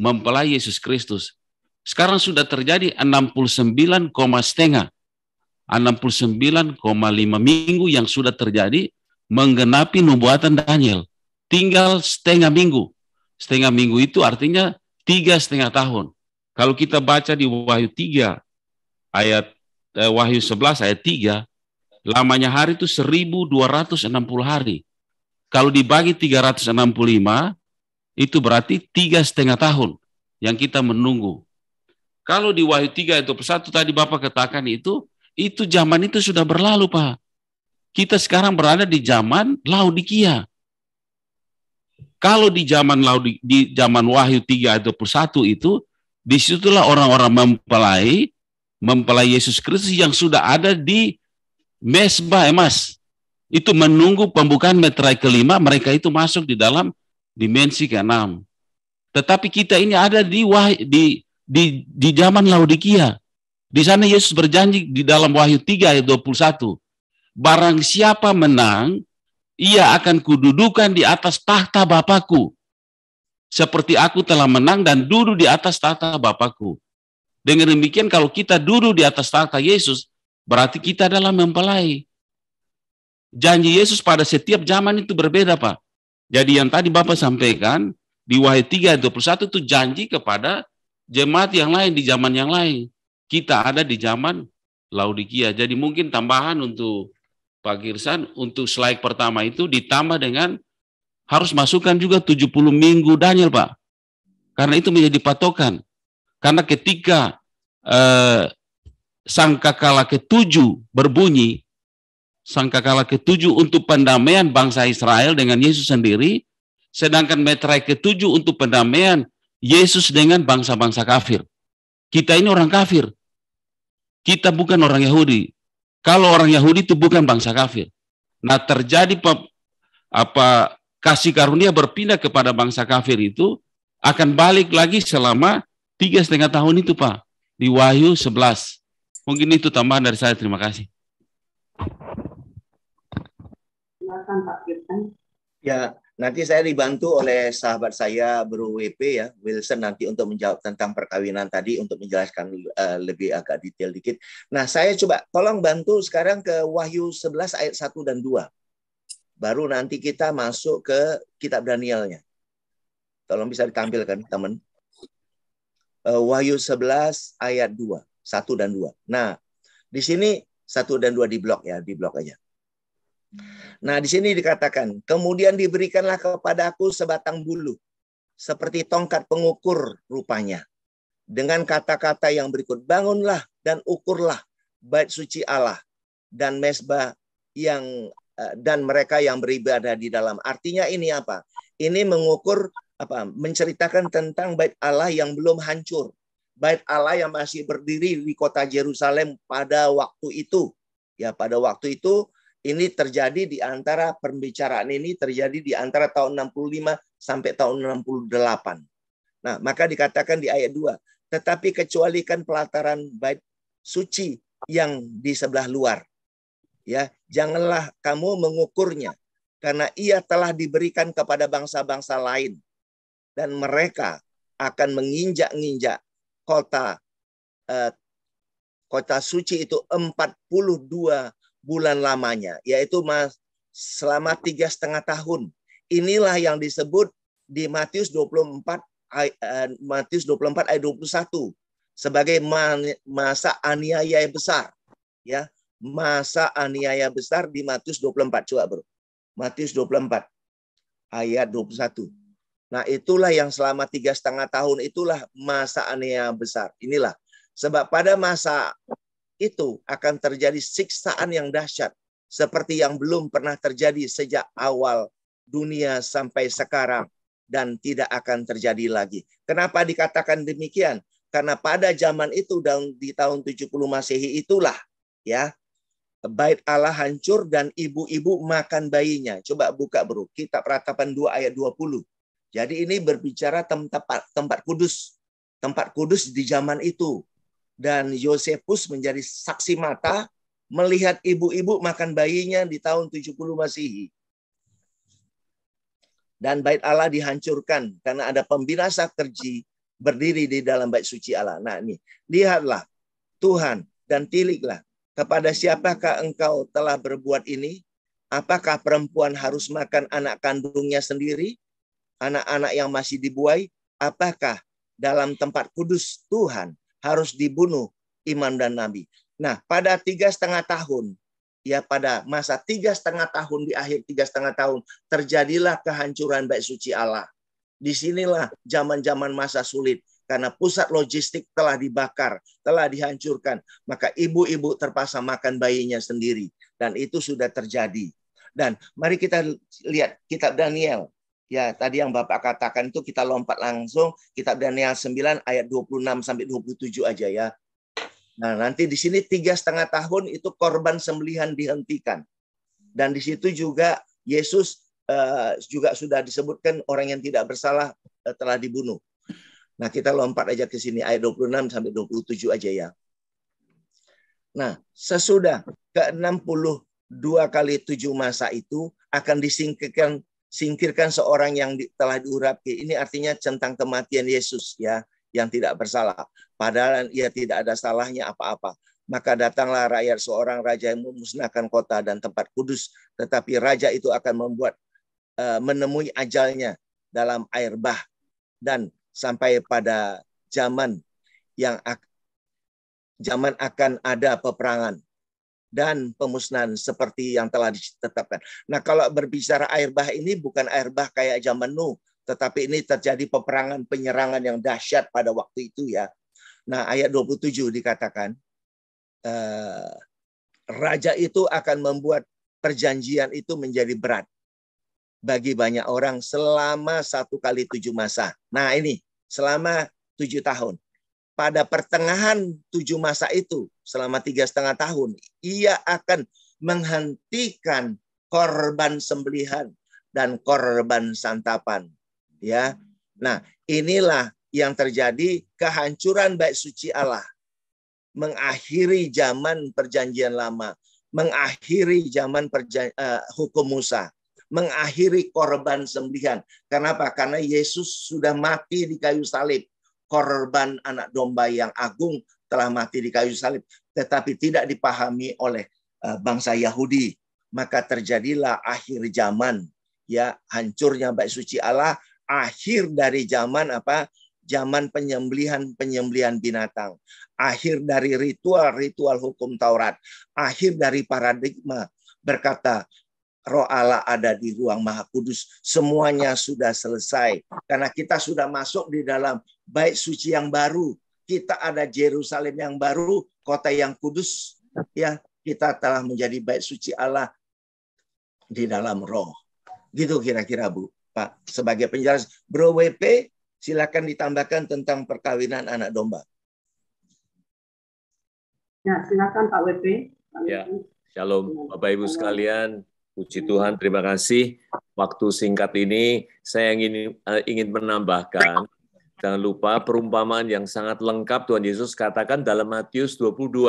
mempelai Yesus Kristus. Sekarang sudah terjadi setengah 69,5 minggu yang sudah terjadi menggenapi nubuatan Daniel. Tinggal setengah minggu. Setengah minggu itu artinya tiga setengah tahun. Kalau kita baca di Wahyu 3 ayat eh, Wahyu 11 ayat 3, lamanya hari itu 1260 hari. Kalau dibagi 365 itu berarti tiga setengah tahun yang kita menunggu. Kalau di Wahyu 3 itu pesatu tadi Bapak katakan itu, itu zaman itu sudah berlalu Pak. Kita sekarang berada di zaman Laodikia. Kalau di zaman Laudi, di zaman Wahyu 3 ayat 21 itu, disitulah orang-orang mempelai, mempelai Yesus Kristus yang sudah ada di mesbah emas. Eh, itu menunggu pembukaan meterai kelima, mereka itu masuk di dalam dimensi keenam. Tetapi kita ini ada di di di di zaman Laodikia. Di sana Yesus berjanji di dalam Wahyu 3 ayat 21. Barang siapa menang, ia akan kududukan di atas tahta Bapakku. Seperti aku telah menang dan duduk di atas tahta Bapakku. Dengan demikian kalau kita duduk di atas tahta Yesus, berarti kita adalah mempelai. Janji Yesus pada setiap zaman itu berbeda, Pak. Jadi yang tadi Bapak sampaikan, di Wahyu 3 ayat 21 itu janji kepada jemaat yang lain di zaman yang lain. Kita ada di zaman Laodikia. Jadi mungkin tambahan untuk Pak Girsan untuk slide pertama itu ditambah dengan harus masukkan juga 70 minggu Daniel, Pak. Karena itu menjadi patokan. Karena ketika eh, sangkakala ketujuh berbunyi, sangkakala ketujuh untuk pendamaian bangsa Israel dengan Yesus sendiri, sedangkan metrai ketujuh untuk pendamaian Yesus dengan bangsa-bangsa kafir. Kita ini orang kafir. Kita bukan orang Yahudi. Kalau orang Yahudi itu bukan bangsa kafir. Nah, terjadi apa kasih karunia berpindah kepada bangsa kafir itu akan balik lagi selama tiga setengah tahun itu, Pak. Di Wahyu 11. Mungkin itu tambahan dari saya. Terima kasih. Silakan, Pak Ya, Nanti saya dibantu oleh sahabat saya Bro WP ya Wilson nanti untuk menjawab tentang perkawinan tadi untuk menjelaskan eh, lebih agak detail dikit. Nah, saya coba tolong bantu sekarang ke Wahyu 11 ayat 1 dan 2. Baru nanti kita masuk ke kitab Danielnya. Tolong bisa ditampilkan, teman. Eh, Wahyu 11 ayat 2, 1 dan 2. Nah, di sini 1 dan 2 di blok ya, di blok aja. Nah, di sini dikatakan, kemudian diberikanlah kepada aku sebatang bulu, seperti tongkat pengukur rupanya. Dengan kata-kata yang berikut, bangunlah dan ukurlah bait suci Allah dan mesbah yang eh, dan mereka yang beribadah di dalam. Artinya ini apa? Ini mengukur apa? Menceritakan tentang bait Allah yang belum hancur. Bait Allah yang masih berdiri di kota Yerusalem pada waktu itu. Ya, pada waktu itu ini terjadi di antara pembicaraan ini terjadi di antara tahun 65 sampai tahun 68. Nah, maka dikatakan di ayat 2, tetapi kecualikan pelataran bait suci yang di sebelah luar. Ya, janganlah kamu mengukurnya karena ia telah diberikan kepada bangsa-bangsa lain dan mereka akan menginjak-injak kota eh, kota suci itu 42 bulan lamanya, yaitu selama tiga setengah tahun. Inilah yang disebut di Matius 24 eh, Matius 24 ayat 21 sebagai masa aniaya yang besar ya masa aniaya besar di Matius 24 coba bro Matius 24 ayat 21 nah itulah yang selama tiga setengah tahun itulah masa aniaya besar inilah sebab pada masa itu akan terjadi siksaan yang dahsyat seperti yang belum pernah terjadi sejak awal dunia sampai sekarang dan tidak akan terjadi lagi. Kenapa dikatakan demikian? Karena pada zaman itu dan di tahun 70 Masehi itulah ya bait Allah hancur dan ibu-ibu makan bayinya. Coba buka Bro, kitab Ratapan 2 ayat 20. Jadi ini berbicara tempat tempat kudus. Tempat kudus di zaman itu dan Yosefus menjadi saksi mata melihat ibu-ibu makan bayinya di tahun 70 Masehi. Dan bait Allah dihancurkan karena ada pembinasa kerji berdiri di dalam bait suci Allah. Nah ini, lihatlah Tuhan dan tiliklah kepada siapakah engkau telah berbuat ini? Apakah perempuan harus makan anak kandungnya sendiri? Anak-anak yang masih dibuai? Apakah dalam tempat kudus Tuhan harus dibunuh imam dan nabi. Nah, pada tiga setengah tahun, ya pada masa tiga setengah tahun di akhir tiga setengah tahun terjadilah kehancuran bait suci Allah. Disinilah zaman-zaman masa sulit karena pusat logistik telah dibakar, telah dihancurkan. Maka ibu-ibu terpaksa makan bayinya sendiri dan itu sudah terjadi. Dan mari kita lihat kitab Daniel Ya, tadi yang Bapak katakan itu kita lompat langsung kitab Daniel 9 ayat 26 sampai 27 aja ya. Nah, nanti di sini tiga setengah tahun itu korban sembelihan dihentikan. Dan di situ juga Yesus uh, juga sudah disebutkan orang yang tidak bersalah uh, telah dibunuh. Nah, kita lompat aja ke sini ayat 26 sampai 27 aja ya. Nah, sesudah ke-62 kali tujuh masa itu akan disingkirkan singkirkan seorang yang telah diurapi. Ini artinya centang kematian Yesus ya, yang tidak bersalah. Padahal ia tidak ada salahnya apa-apa. Maka datanglah rakyat seorang raja yang memusnahkan kota dan tempat kudus, tetapi raja itu akan membuat uh, menemui ajalnya dalam air bah dan sampai pada zaman yang zaman akan ada peperangan dan pemusnahan seperti yang telah ditetapkan. Nah, kalau berbicara air bah ini bukan air bah kayak zaman Nuh, tetapi ini terjadi peperangan penyerangan yang dahsyat pada waktu itu ya. Nah, ayat 27 dikatakan eh, raja itu akan membuat perjanjian itu menjadi berat bagi banyak orang selama satu kali tujuh masa. Nah, ini selama tujuh tahun pada pertengahan tujuh masa itu selama tiga setengah tahun, ia akan menghentikan korban sembelihan dan korban santapan. Ya, nah inilah yang terjadi kehancuran baik suci Allah, mengakhiri zaman perjanjian lama, mengakhiri zaman perja- uh, hukum Musa, mengakhiri korban sembelihan. Kenapa? Karena Yesus sudah mati di kayu salib korban anak domba yang agung telah mati di kayu salib, tetapi tidak dipahami oleh eh, bangsa Yahudi, maka terjadilah akhir zaman, ya hancurnya bait suci Allah, akhir dari zaman apa? Zaman penyembelihan-penyembelihan binatang, akhir dari ritual-ritual hukum Taurat, akhir dari paradigma berkata Roh Allah ada di ruang Maha Kudus, semuanya sudah selesai karena kita sudah masuk di dalam bait suci yang baru. Kita ada Jerusalem yang baru, kota yang kudus, ya. Kita telah menjadi bait suci Allah di dalam roh. Gitu kira-kira, Bu. Pak, sebagai penjelas Bro WP, silakan ditambahkan tentang perkawinan anak domba. Ya, silakan Pak WP. Pak WP. Ya, shalom Bapak Ibu sekalian. Puji Tuhan, terima kasih. Waktu singkat ini saya ingin eh, ingin menambahkan jangan lupa perumpamaan yang sangat lengkap Tuhan Yesus katakan dalam Matius 22.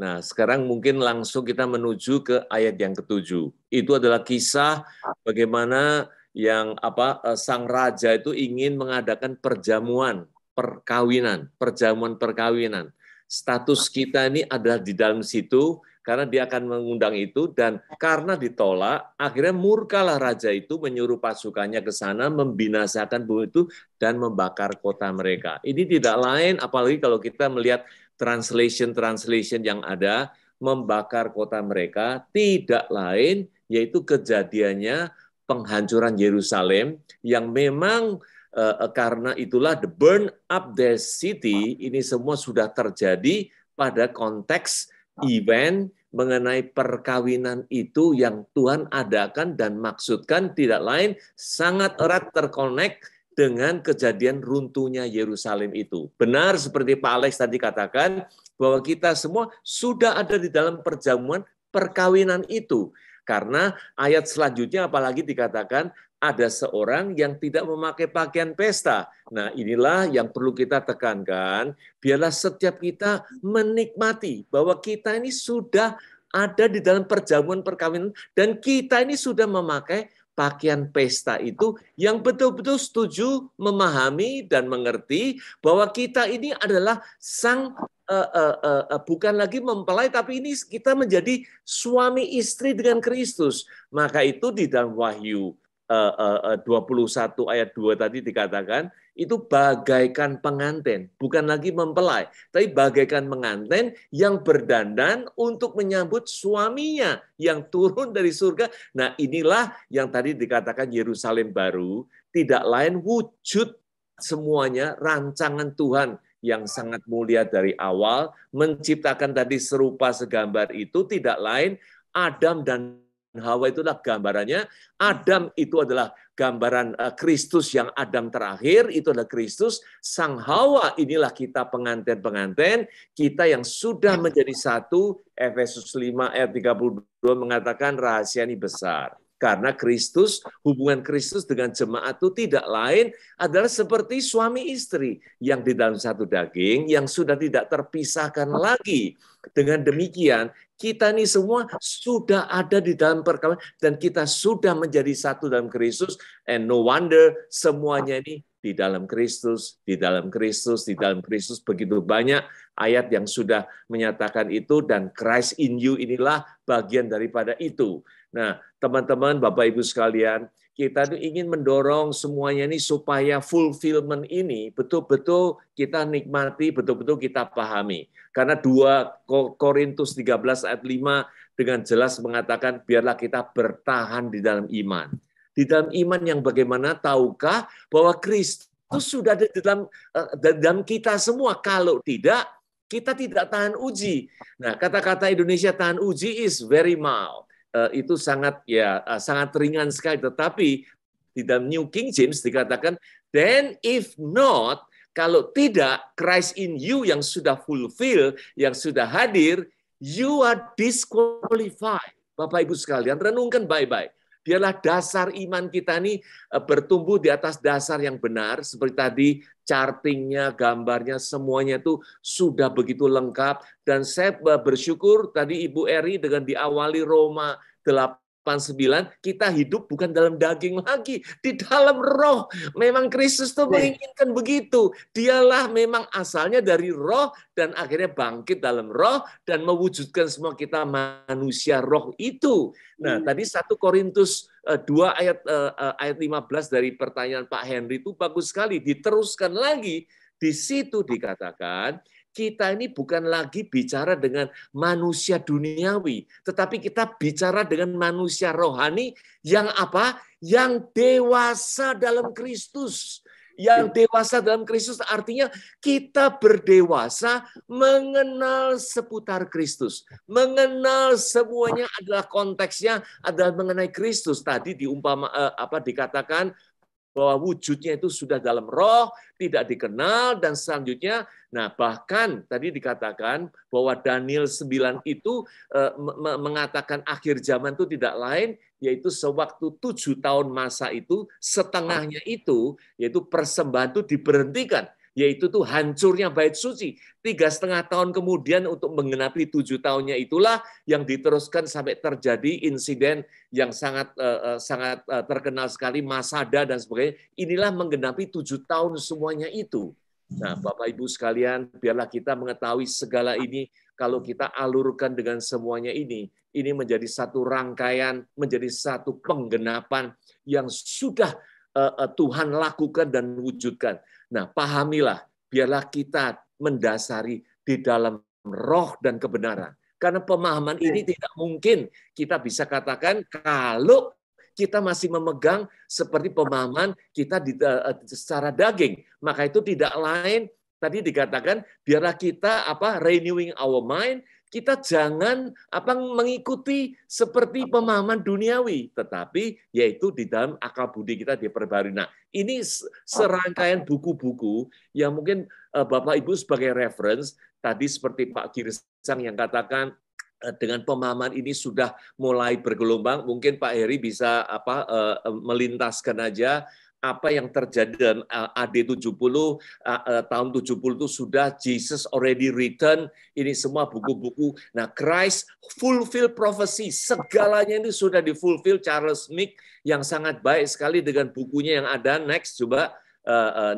Nah, sekarang mungkin langsung kita menuju ke ayat yang ketujuh. Itu adalah kisah bagaimana yang apa eh, sang raja itu ingin mengadakan perjamuan perkawinan, perjamuan perkawinan. Status kita ini adalah di dalam situ karena dia akan mengundang itu dan karena ditolak akhirnya murkalah raja itu menyuruh pasukannya ke sana membinasakan bumi itu dan membakar kota mereka. Ini tidak lain apalagi kalau kita melihat translation translation yang ada membakar kota mereka tidak lain yaitu kejadiannya penghancuran Yerusalem yang memang eh, eh karena itulah the burn up the city ini semua sudah terjadi pada konteks event mengenai perkawinan itu yang Tuhan adakan dan maksudkan tidak lain sangat erat terkonek dengan kejadian runtuhnya Yerusalem itu. Benar seperti Pak Alex tadi katakan bahwa kita semua sudah ada di dalam perjamuan perkawinan itu. Karena ayat selanjutnya apalagi dikatakan ada seorang yang tidak memakai pakaian pesta. Nah, inilah yang perlu kita tekankan. Biarlah setiap kita menikmati bahwa kita ini sudah ada di dalam perjamuan perkawinan dan kita ini sudah memakai pakaian pesta itu yang betul-betul setuju memahami dan mengerti bahwa kita ini adalah sang uh, uh, uh, uh, bukan lagi mempelai tapi ini kita menjadi suami istri dengan Kristus. Maka itu di dalam Wahyu 21 eh, eh, eh, ayat 2 tadi dikatakan itu bagaikan pengantin, bukan lagi mempelai, tapi bagaikan pengantin yang berdandan untuk menyambut suaminya yang turun dari surga. Nah, inilah yang tadi dikatakan Yerusalem baru, tidak lain wujud semuanya rancangan Tuhan yang sangat mulia dari awal menciptakan tadi serupa segambar itu tidak lain Adam dan Hawa itulah gambarannya. Adam itu adalah gambaran eh, Kristus yang Adam terakhir, itu adalah Kristus. Sang Hawa inilah kita pengantin-pengantin, kita yang sudah menjadi satu. Efesus 5 ayat 32 mengatakan rahasia ini besar. Karena Kristus, hubungan Kristus dengan jemaat itu tidak lain adalah seperti suami istri yang di dalam satu daging yang sudah tidak terpisahkan lagi. Dengan demikian, kita ini semua sudah ada di dalam perkawinan dan kita sudah menjadi satu dalam Kristus. And no wonder semuanya ini di dalam Kristus, di dalam Kristus, di dalam Kristus begitu banyak ayat yang sudah menyatakan itu dan Christ in you inilah bagian daripada itu. Nah, teman-teman, Bapak Ibu sekalian, kita tuh ingin mendorong semuanya ini supaya fulfillment ini betul-betul kita nikmati, betul-betul kita pahami. Karena 2 Korintus 13 ayat 5 dengan jelas mengatakan biarlah kita bertahan di dalam iman. Di dalam iman yang bagaimana tahukah bahwa Kristus sudah di dalam eh, di dalam kita semua kalau tidak kita tidak tahan uji. Nah, kata-kata Indonesia tahan uji is very mild. Eh, itu sangat ya eh, sangat ringan sekali. Tetapi di dalam New King James dikatakan, then if not, kalau tidak Christ in you yang sudah fulfill, yang sudah hadir, you are disqualified. Bapak Ibu sekalian, renungkan baik-baik biarlah dasar iman kita ini eh, bertumbuh di atas dasar yang benar. Seperti tadi chartingnya, gambarnya, semuanya itu sudah begitu lengkap. Dan saya eh, bersyukur tadi Ibu Eri dengan diawali Roma 8 9 kita hidup bukan dalam daging lagi, di dalam roh. Memang Kristus tuh iya. menginginkan begitu. Dialah memang asalnya dari roh dan akhirnya bangkit dalam roh dan mewujudkan semua kita manusia roh itu. Nah, iya. tadi 1 Korintus 2 eh, ayat eh, eh, ayat 15 dari pertanyaan Pak Henry itu bagus sekali, diteruskan lagi di situ dikatakan kita ini bukan lagi bicara dengan manusia duniawi, tetapi kita bicara dengan manusia rohani yang apa? Yang dewasa dalam Kristus. Yang ya. dewasa dalam Kristus artinya kita berdewasa mengenal seputar Kristus. Mengenal semuanya adalah konteksnya adalah mengenai Kristus. Tadi diumpama eh, apa dikatakan bahwa wujudnya itu sudah dalam roh, tidak dikenal, dan selanjutnya, nah bahkan tadi dikatakan bahwa Daniel 9 itu eh, mengatakan akhir zaman itu tidak lain, yaitu sewaktu tujuh tahun masa itu, setengahnya itu, yaitu persembahan itu diberhentikan yaitu tuh hancurnya bait suci. Tiga setengah tahun kemudian untuk menggenapi tujuh tahunnya itulah yang diteruskan sampai terjadi insiden yang sangat uh, sangat uh, terkenal sekali Masada dan sebagainya. Inilah menggenapi tujuh tahun semuanya itu. Nah, Bapak Ibu sekalian, biarlah kita mengetahui segala ini kalau kita alurkan dengan semuanya ini. Ini menjadi satu rangkaian, menjadi satu penggenapan yang sudah Tuhan lakukan dan wujudkan. Nah, pahamilah, biarlah kita mendasari di dalam roh dan kebenaran. Karena pemahaman iya. ini tidak mungkin kita bisa katakan kalau kita masih memegang seperti pemahaman kita di, eh, eh, secara daging. Maka itu tidak lain tadi dikatakan biarlah kita apa renewing our mind kita jangan apa mengikuti seperti pemahaman duniawi, tetapi yaitu di dalam akal budi kita diperbarui. Nah, ini serangkaian buku-buku yang mungkin eh, Bapak Ibu sebagai reference tadi seperti Pak Girsang yang katakan eh, dengan pemahaman ini sudah mulai bergelombang, mungkin Pak Heri bisa apa eh, melintaskan aja apa yang terjadi dan eh, AD 70 eh, eh, tahun 70 itu sudah Jesus already return ini semua buku-buku nah Christ fulfill prophecy segalanya ini sudah di fulfill Charles Mick yang sangat baik sekali dengan bukunya yang ada next coba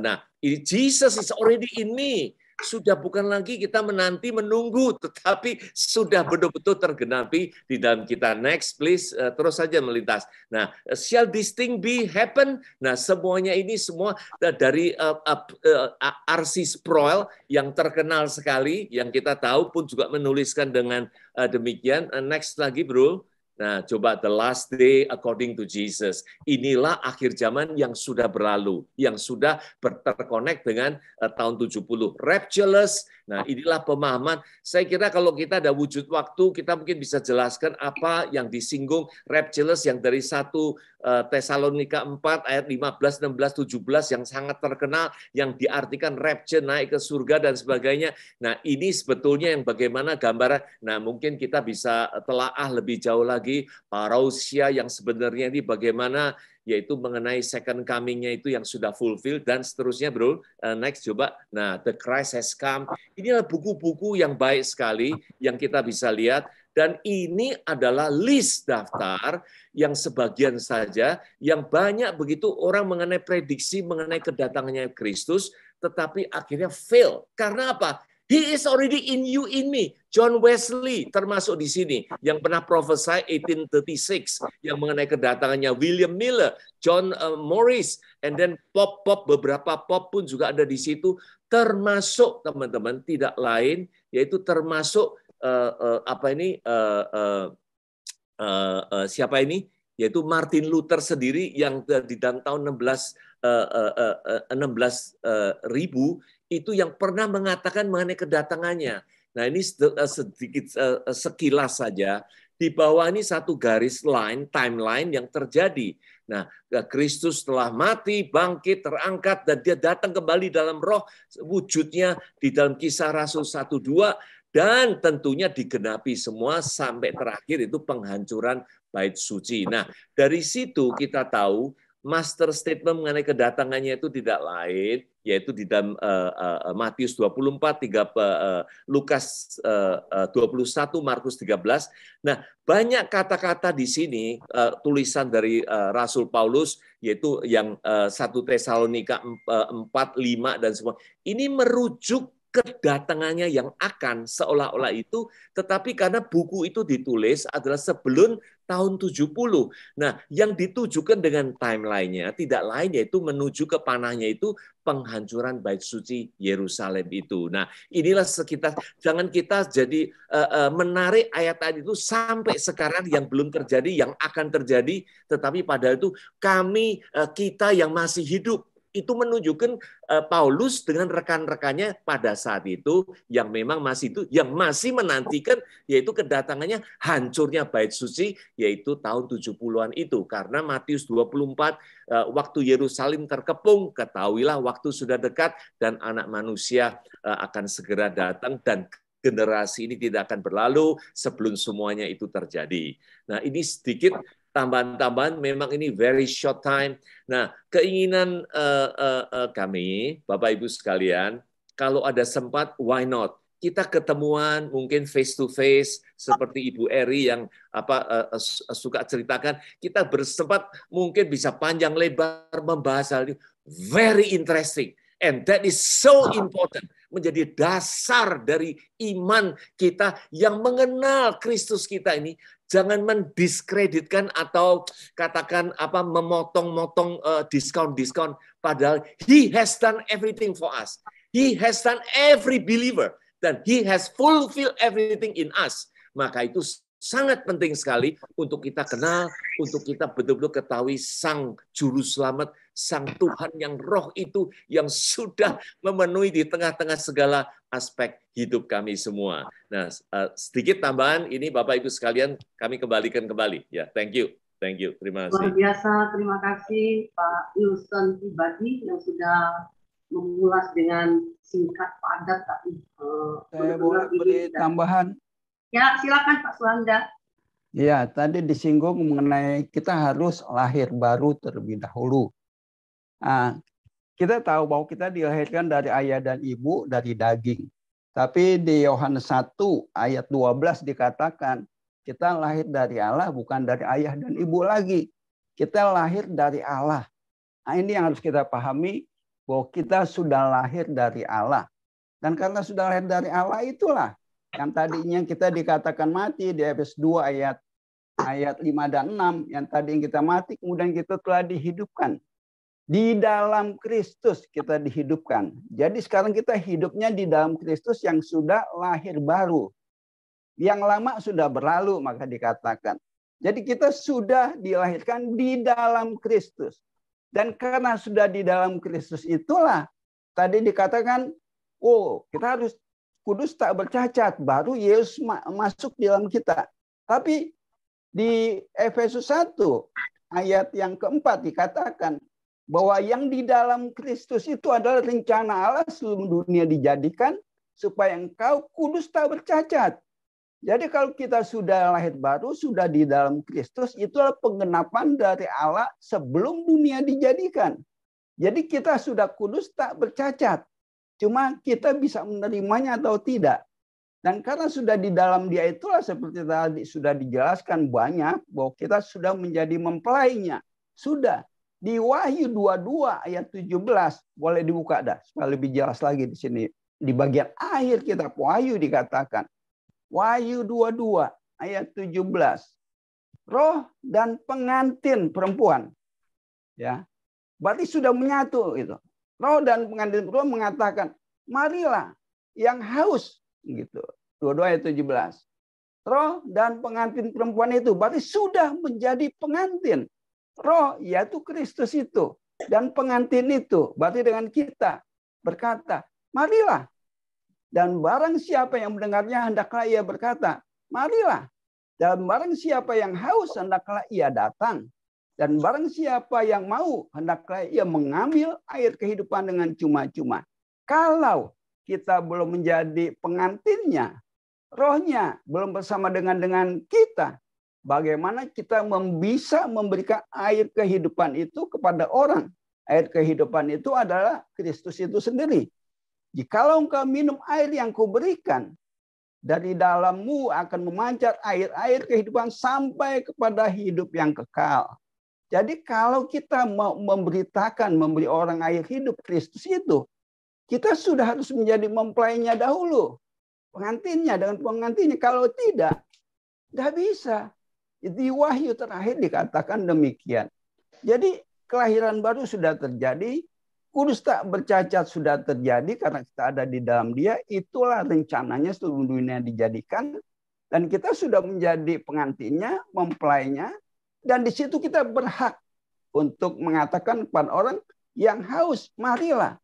nah ini Jesus is already in me sudah bukan lagi kita menanti menunggu, tetapi sudah betul-betul tergenapi di dalam kita. Next, please eh, terus saja melintas. Nah, shall this thing be happen? Nah, semuanya ini semua dari uh, eh, uh, eh, uh, R.C. Sproul yang terkenal sekali, yang kita tahu pun juga menuliskan dengan uh, demikian. Uh, next lagi, bro. Nah, coba the last day according to Jesus. Inilah akhir zaman yang sudah berlalu, yang sudah terkonek dengan uh, tahun 70. Raptureless Nah, ah. inilah pemahaman. Saya kira kalau kita ada wujud waktu, kita mungkin bisa jelaskan apa yang disinggung Reptiles yang dari satu eh, Tesalonika 4 ayat 15, 16, 17 yang sangat terkenal yang diartikan rapture naik ke surga dan sebagainya. Nah, ini sebetulnya yang bagaimana gambaran. Nah, mungkin kita bisa telaah lebih jauh lagi parousia yang sebenarnya ini bagaimana yaitu mengenai second coming-nya itu yang sudah fulfill dan seterusnya bro. Uh, next coba. Nah, The Christ Has Come. Inilah buku-buku yang baik sekali yang kita bisa lihat dan ini adalah list daftar yang sebagian saja yang banyak begitu orang mengenai prediksi mengenai kedatangannya Kristus tetapi akhirnya fail. Karena apa? He is already in you, in me. John Wesley termasuk di sini yang pernah prophesy 1836 yang mengenai kedatangannya William Miller, John uh, Morris, and then pop-pop beberapa pop pun juga ada di situ. Termasuk teman-teman tidak lain yaitu termasuk uh, uh, apa ini uh, uh, uh, uh, siapa ini yaitu Martin Luther sendiri yang di tahun 16 16 uh, uh, uh, ribu itu yang pernah mengatakan mengenai kedatangannya. Nah ini eh, sedikit eh, eh, sekilas saja. Di bawah ini satu garis line, timeline yang terjadi. Nah, Kristus telah mati, bangkit, terangkat, dan dia datang kembali dalam roh wujudnya di dalam kisah Rasul dua dan tentunya digenapi semua sampai terakhir itu penghancuran bait suci. Nah, dari situ kita tahu master statement mengenai kedatangannya itu tidak lain yaitu di dalam uh, uh, Matius 24, 3, uh, Lukas uh, uh, 21, Markus 13. Nah, banyak kata-kata di sini uh, tulisan dari uh, Rasul Paulus yaitu yang uh, 1 Tesalonika 4, 5 dan semua. Ini merujuk kedatangannya yang akan seolah-olah itu, tetapi karena buku itu ditulis adalah sebelum tahun 70. Nah, yang ditujukan dengan timeline-nya tidak lain yaitu menuju ke panahnya itu penghancuran bait suci Yerusalem itu. Nah, inilah sekitar jangan kita jadi uh, uh, menarik ayat tadi itu sampai sekarang yang belum terjadi yang akan terjadi tetapi padahal itu kami uh, kita yang masih hidup itu menunjukkan eh, Paulus dengan rekan-rekannya pada saat itu yang memang masih itu yang masih menantikan yaitu kedatangannya hancurnya bait suci yaitu tahun 70-an itu karena Matius 24 eh, waktu Yerusalem terkepung ketahuilah waktu sudah dekat dan anak manusia eh, akan segera datang dan generasi ini tidak akan berlalu sebelum semuanya itu terjadi. Nah, ini sedikit tambahan-tambahan memang ini very short time. Nah, keinginan uh, uh, uh, kami, Bapak Ibu sekalian, kalau ada sempat, why not? Kita ketemuan mungkin face to face seperti Ibu Eri yang apa uh, uh, suka ceritakan, kita bersempat mungkin bisa panjang lebar membahas hal ini. Very interesting. And that is so important. Menjadi dasar dari iman kita yang mengenal Kristus kita ini jangan mendiskreditkan atau katakan apa memotong-motong uh, diskon-diskon padahal he has done everything for us. He has done every believer dan he has fulfilled everything in us. Maka itu sangat penting sekali untuk kita kenal, untuk kita betul-betul ketahui sang juru selamat Sang Tuhan yang roh itu yang sudah memenuhi di tengah-tengah segala aspek hidup kami semua. Nah, eh, sedikit tambahan ini Bapak Ibu sekalian kami kembalikan kembali. Ya, thank you. Thank you. Terima kasih. Luar biasa, terima kasih Pak Wilson pribadi yang sudah mengulas dengan singkat padat tapi uh, boleh beri tambahan. Ya, silakan Pak Suhanda. Ya, tadi disinggung mengenai kita harus lahir baru terlebih dahulu. Nah, kita tahu bahwa kita dilahirkan dari ayah dan ibu dari daging. Tapi di Yohanes 1 ayat 12 dikatakan kita lahir dari Allah bukan dari ayah dan ibu lagi. Kita lahir dari Allah. Nah, ini yang harus kita pahami bahwa kita sudah lahir dari Allah. Dan karena sudah lahir dari Allah itulah yang tadinya kita dikatakan mati di Efesus 2 ayat ayat 5 dan 6 yang tadi kita mati kemudian kita telah dihidupkan di dalam Kristus kita dihidupkan. Jadi sekarang kita hidupnya di dalam Kristus yang sudah lahir baru. Yang lama sudah berlalu maka dikatakan. Jadi kita sudah dilahirkan di dalam Kristus. Dan karena sudah di dalam Kristus itulah tadi dikatakan, oh kita harus kudus tak bercacat, baru Yesus masuk di dalam kita. Tapi di Efesus 1 ayat yang keempat dikatakan, bahwa yang di dalam Kristus itu adalah rencana Allah seluruh dunia dijadikan supaya engkau kudus tak bercacat. Jadi kalau kita sudah lahir baru, sudah di dalam Kristus, itulah pengenapan dari Allah sebelum dunia dijadikan. Jadi kita sudah kudus tak bercacat. Cuma kita bisa menerimanya atau tidak. Dan karena sudah di dalam dia itulah seperti tadi sudah dijelaskan banyak bahwa kita sudah menjadi mempelainya. Sudah. Di Wahyu 22 ayat 17 boleh dibuka dah supaya lebih jelas lagi di sini. Di bagian akhir kitab Wahyu dikatakan Wahyu 22 ayat 17. Roh dan pengantin perempuan. Ya. Berarti sudah menyatu itu. Roh dan pengantin perempuan mengatakan, "Marilah yang haus." gitu. 22 ayat 17. Roh dan pengantin perempuan itu berarti sudah menjadi pengantin roh yaitu Kristus itu dan pengantin itu berarti dengan kita berkata marilah dan barang siapa yang mendengarnya hendaklah ia berkata marilah dan barang siapa yang haus hendaklah ia datang dan barang siapa yang mau hendaklah ia mengambil air kehidupan dengan cuma-cuma kalau kita belum menjadi pengantinnya rohnya belum bersama dengan dengan kita Bagaimana kita bisa memberikan air kehidupan itu kepada orang. Air kehidupan itu adalah Kristus itu sendiri. Jikalau engkau minum air yang kuberikan, dari dalammu akan memancar air-air kehidupan sampai kepada hidup yang kekal. Jadi kalau kita mau memberitakan, memberi orang air hidup Kristus itu, kita sudah harus menjadi mempelainya dahulu. Pengantinnya dengan pengantinnya. Kalau tidak, tidak bisa. Di wahyu terakhir dikatakan demikian. Jadi kelahiran baru sudah terjadi, kudus tak bercacat sudah terjadi karena kita ada di dalam dia, itulah rencananya seluruh dunia dijadikan dan kita sudah menjadi pengantinnya, mempelainya dan di situ kita berhak untuk mengatakan kepada orang yang haus, marilah.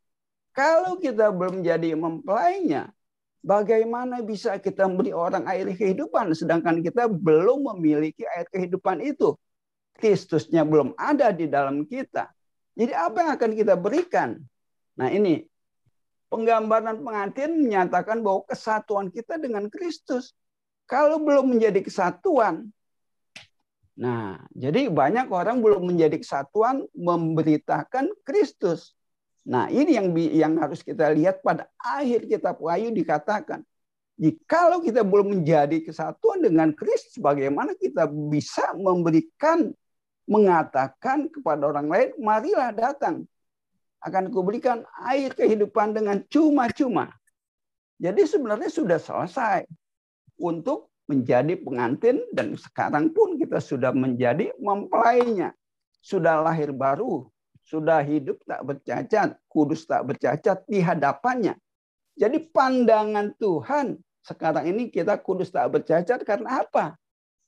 Kalau kita belum jadi mempelainya, Bagaimana bisa kita memberi orang air kehidupan sedangkan kita belum memiliki air kehidupan itu? Kristusnya belum ada di dalam kita. Jadi apa yang akan kita berikan? Nah ini penggambaran pengantin menyatakan bahwa kesatuan kita dengan Kristus. Kalau belum menjadi kesatuan, Nah, jadi banyak orang belum menjadi kesatuan memberitakan Kristus. Nah, ini yang yang harus kita lihat pada akhir kitab Wahyu dikatakan, jikalau kita belum menjadi kesatuan dengan Kristus, bagaimana kita bisa memberikan mengatakan kepada orang lain, marilah datang. Akan kuberikan air kehidupan dengan cuma-cuma. Jadi sebenarnya sudah selesai untuk menjadi pengantin dan sekarang pun kita sudah menjadi mempelainya. Sudah lahir baru, sudah hidup tak bercacat, kudus tak bercacat di hadapannya. Jadi pandangan Tuhan sekarang ini kita kudus tak bercacat karena apa?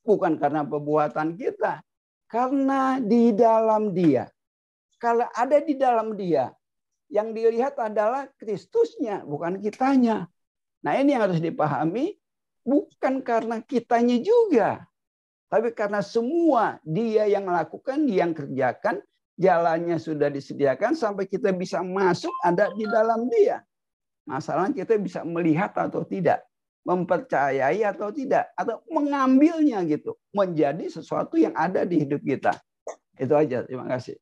Bukan karena perbuatan kita, karena di dalam Dia. Kalau ada di dalam Dia, yang dilihat adalah Kristusnya, bukan kitanya. Nah, ini yang harus dipahami, bukan karena kitanya juga, tapi karena semua dia yang melakukan, dia yang kerjakan, jalannya sudah disediakan sampai kita bisa masuk ada di dalam dia. Masalah kita bisa melihat atau tidak, mempercayai atau tidak, atau mengambilnya gitu, menjadi sesuatu yang ada di hidup kita. Itu aja, terima kasih.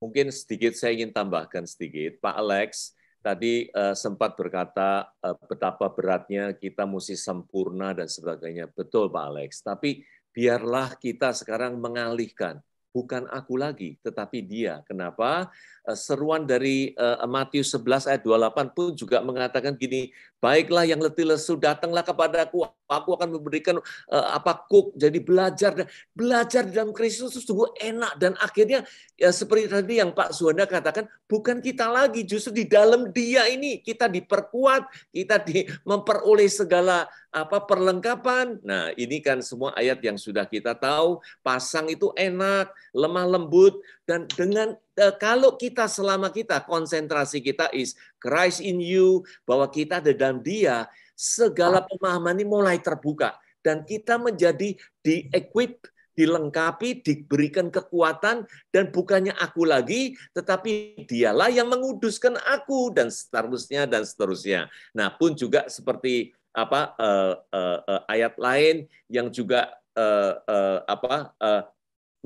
Mungkin sedikit saya ingin tambahkan sedikit, Pak Alex tadi uh, sempat berkata uh, betapa beratnya kita mesti sempurna dan sebagainya. Betul Pak Alex, tapi biarlah kita sekarang mengalihkan bukan aku lagi, tetapi dia. Kenapa? Eh, seruan dari eh, Matius 11 ayat 28 pun juga mengatakan gini, Baiklah yang letih lesu, datanglah kepadaku, aku akan memberikan uh, apa kuk. Jadi belajar belajar dalam Kristus itu sungguh enak dan akhirnya ya seperti tadi yang Pak Suwanda katakan, bukan kita lagi, justru di dalam Dia ini kita diperkuat, kita di, memperoleh segala apa perlengkapan. Nah, ini kan semua ayat yang sudah kita tahu, pasang itu enak, lemah lembut dan dengan kalau kita selama kita konsentrasi kita is Christ in you, bahwa kita ada dalam dia, segala ah. pemahaman ini mulai terbuka dan kita menjadi di-equip, dilengkapi, diberikan kekuatan dan bukannya aku lagi, tetapi dialah yang menguduskan aku dan seterusnya dan seterusnya. Nah, pun juga seperti apa uh, uh, uh, ayat lain yang juga uh, uh, apa uh,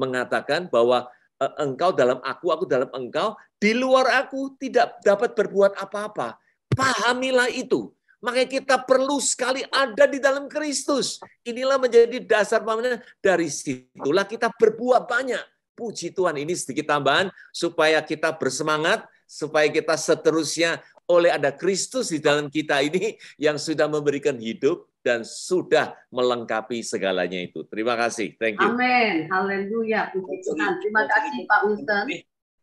mengatakan bahwa Eh, engkau dalam aku, aku dalam engkau, di luar aku tidak dapat berbuat apa-apa. Pahamilah itu. Makanya kita perlu sekali ada di dalam Kristus. Inilah menjadi dasar pahamnya. Dari situlah kita berbuat banyak. Puji Tuhan ini sedikit tambahan supaya kita bersemangat, supaya kita seterusnya oleh ada Kristus di dalam kita ini yang sudah memberikan hidup, dan sudah melengkapi segalanya itu. Terima kasih. Thank you. Amin. Haleluya. Terima kasih Pak Winston.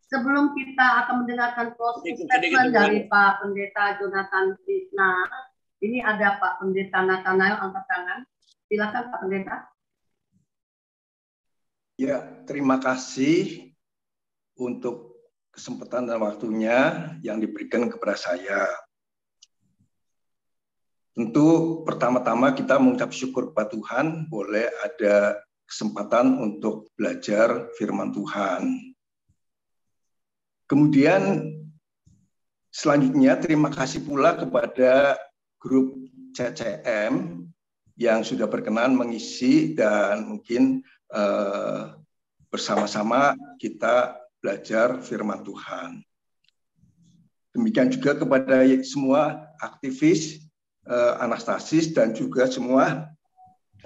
Sebelum kita akan mendengarkan closing statement dari Pak Pendeta Jonathan Krishna, ini ada Pak Pendeta Nathanael angkat tangan. Silakan Pak Pendeta. Ya, terima kasih untuk kesempatan dan waktunya yang diberikan kepada saya. Tentu pertama-tama kita mengucap syukur kepada Tuhan boleh ada kesempatan untuk belajar firman Tuhan. Kemudian selanjutnya terima kasih pula kepada grup CCM yang sudah berkenan mengisi dan mungkin eh, bersama-sama kita belajar firman Tuhan. Demikian juga kepada semua aktivis Eh, anastasis dan juga semua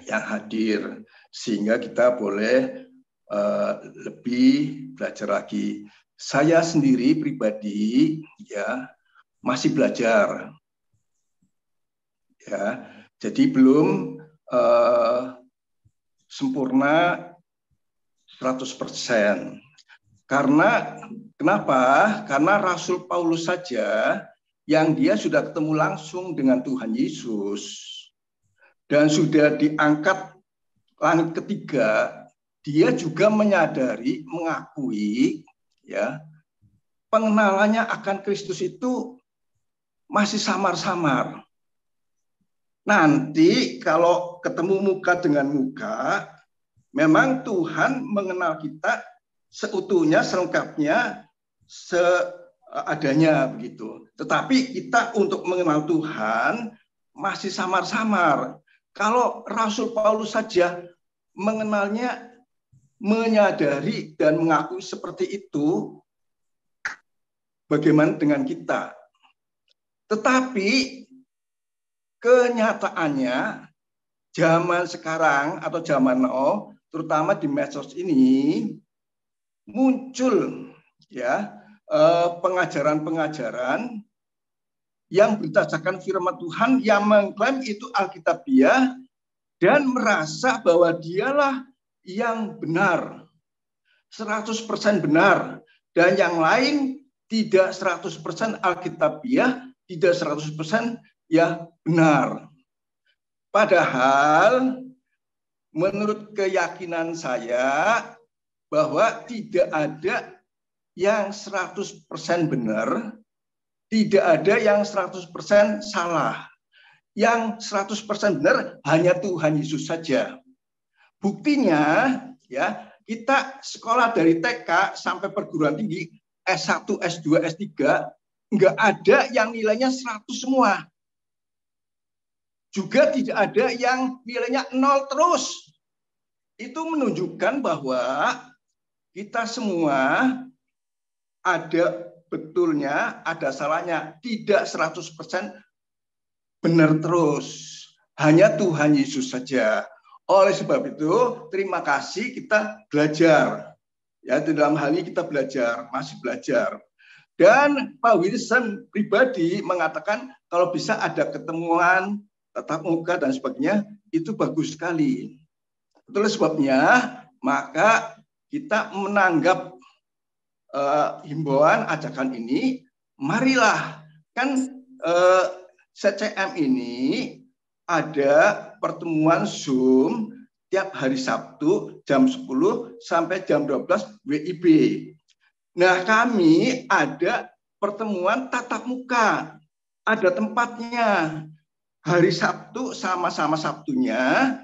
yang hadir sehingga kita boleh eh, lebih belajar lagi. Saya sendiri pribadi ya masih belajar ya jadi belum uh, sempurna 100% karena kenapa karena Rasul Paulus saja yang dia sudah ketemu langsung dengan Tuhan Yesus dan sudah diangkat langit ketiga, dia juga menyadari, mengakui ya pengenalannya akan Kristus itu masih samar-samar. Nanti kalau ketemu muka dengan muka, memang Tuhan mengenal kita seutuhnya, selengkapnya, Eh, adanya begitu. Tetapi kita untuk mengenal Tuhan masih samar-samar. Kalau Rasul Paulus saja mengenalnya menyadari dan mengakui seperti itu bagaimana dengan kita. Tetapi kenyataannya zaman sekarang atau zaman now terutama di medsos ini muncul ya Eh, pengajaran-pengajaran yang berdasarkan firman Tuhan yang mengklaim itu Alkitabiah dan merasa bahwa dialah yang benar. 100% benar. Dan yang lain tidak 100% Alkitabiah, tidak 100% ya benar. Padahal menurut keyakinan saya bahwa tidak ada yang 100% benar, tidak ada yang 100% salah. Yang 100% benar hanya Tuhan Yesus saja. Buktinya ya, kita sekolah dari TK sampai perguruan tinggi S1, S2, S3 enggak ada yang nilainya 100 semua. Juga tidak ada yang nilainya nol terus. Itu menunjukkan bahwa kita semua ada betulnya, ada salahnya. Tidak 100% benar terus. Hanya Tuhan Yesus saja. Oleh sebab itu, terima kasih kita belajar. Ya, di dalam hal ini kita belajar, masih belajar. Dan Pak Wilson pribadi mengatakan kalau bisa ada ketemuan tetap muka dan sebagainya, itu bagus sekali. Itulah sebabnya maka kita menanggap uh, himbauan ajakan ini, marilah kan uh, eh, CCM ini ada pertemuan Zoom tiap hari Sabtu jam 10 sampai jam 12 WIB. Nah, kami ada pertemuan tatap muka. Ada tempatnya. Hari Sabtu sama-sama Sabtunya,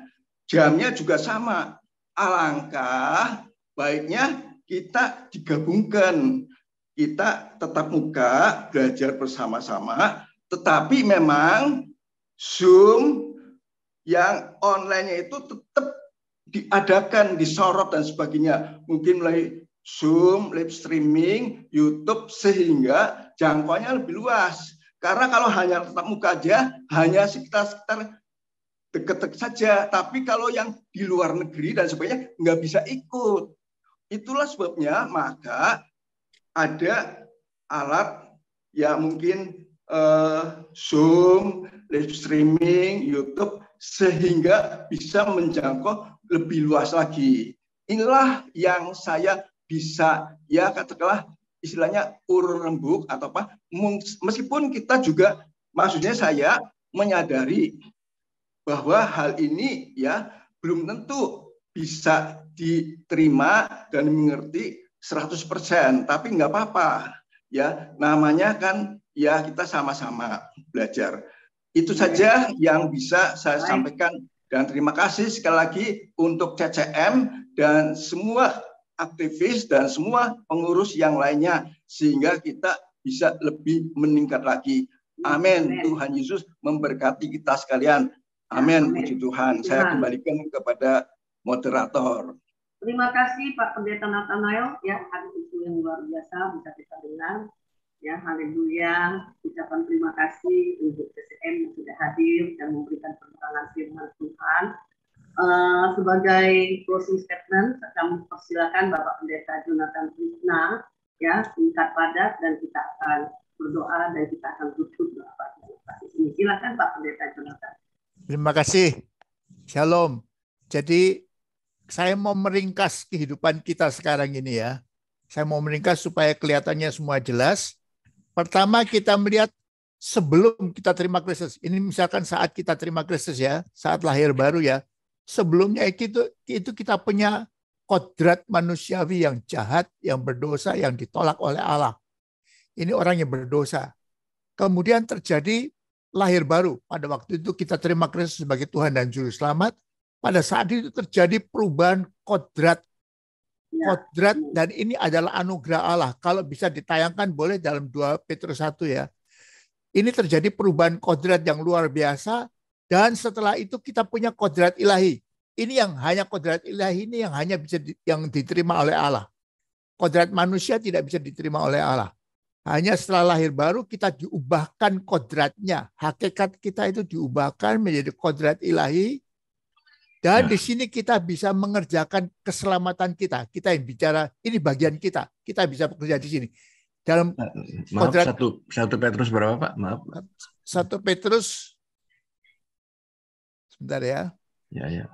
jamnya juga sama. Alangkah baiknya kita digabungkan. Kita tetap muka, belajar bersama-sama, tetapi memang Zoom yang online nya itu tetap diadakan, disorot dan sebagainya. Mungkin mulai Zoom, live streaming, YouTube, sehingga jangkauannya lebih luas. Karena kalau hanya tetap muka aja, hanya sekitar-sekitar deket-deket saja. Tapi kalau yang di luar negeri dan sebagainya, nggak bisa ikut. Itulah sebabnya maka ada alat ya mungkin eh, Zoom, live streaming, YouTube sehingga bisa menjangkau lebih luas lagi. Inilah yang saya bisa ya katakanlah istilahnya urun rembuk atau apa meskipun kita juga maksudnya saya menyadari bahwa hal ini ya belum tentu bisa diterima dan mengerti 100%, tapi enggak apa-apa. Ya, namanya kan ya kita sama-sama belajar. Itu saja yang bisa saya sampaikan dan terima kasih sekali lagi untuk CCM dan semua aktivis dan semua pengurus yang lainnya sehingga kita bisa lebih meningkat lagi. Amin. Tuhan Yesus memberkati kita sekalian. Amin. Puji Tuhan. Saya kembalikan kepada moderator. Terima kasih Pak Pendeta Nathanael ya hari itu yang luar biasa bisa kita dengar ya haleluya ucapan terima kasih untuk CCM yang sudah hadir dan memberikan pertolongan firman Tuhan uh, sebagai closing statement saya mempersilahkan Bapak Pendeta Jonathan Krishna ya singkat padat dan kita akan berdoa dan kita akan tutup doa silakan Pak Pendeta Jonathan terima kasih Shalom jadi saya mau meringkas kehidupan kita sekarang ini ya. Saya mau meringkas supaya kelihatannya semua jelas. Pertama kita melihat sebelum kita terima Kristus. Ini misalkan saat kita terima Kristus ya, saat lahir baru ya. Sebelumnya itu itu kita punya kodrat manusiawi yang jahat, yang berdosa, yang ditolak oleh Allah. Ini orang yang berdosa. Kemudian terjadi lahir baru. Pada waktu itu kita terima Kristus sebagai Tuhan dan Juru Selamat pada saat itu terjadi perubahan kodrat. Ya. Kodrat dan ini adalah anugerah Allah. Kalau bisa ditayangkan boleh dalam 2 Petrus 1 ya. Ini terjadi perubahan kodrat yang luar biasa dan setelah itu kita punya kodrat ilahi. Ini yang hanya kodrat ilahi ini yang hanya bisa di, yang diterima oleh Allah. Kodrat manusia tidak bisa diterima oleh Allah. Hanya setelah lahir baru kita diubahkan kodratnya. Hakikat kita itu diubahkan menjadi kodrat ilahi dan ya. di sini kita bisa mengerjakan keselamatan kita. Kita yang bicara, ini bagian kita. Kita bisa bekerja di sini. Dalam Maaf, kontrak, satu, satu Petrus berapa Pak? Maaf. Satu Petrus, sebentar ya. Ya, ya.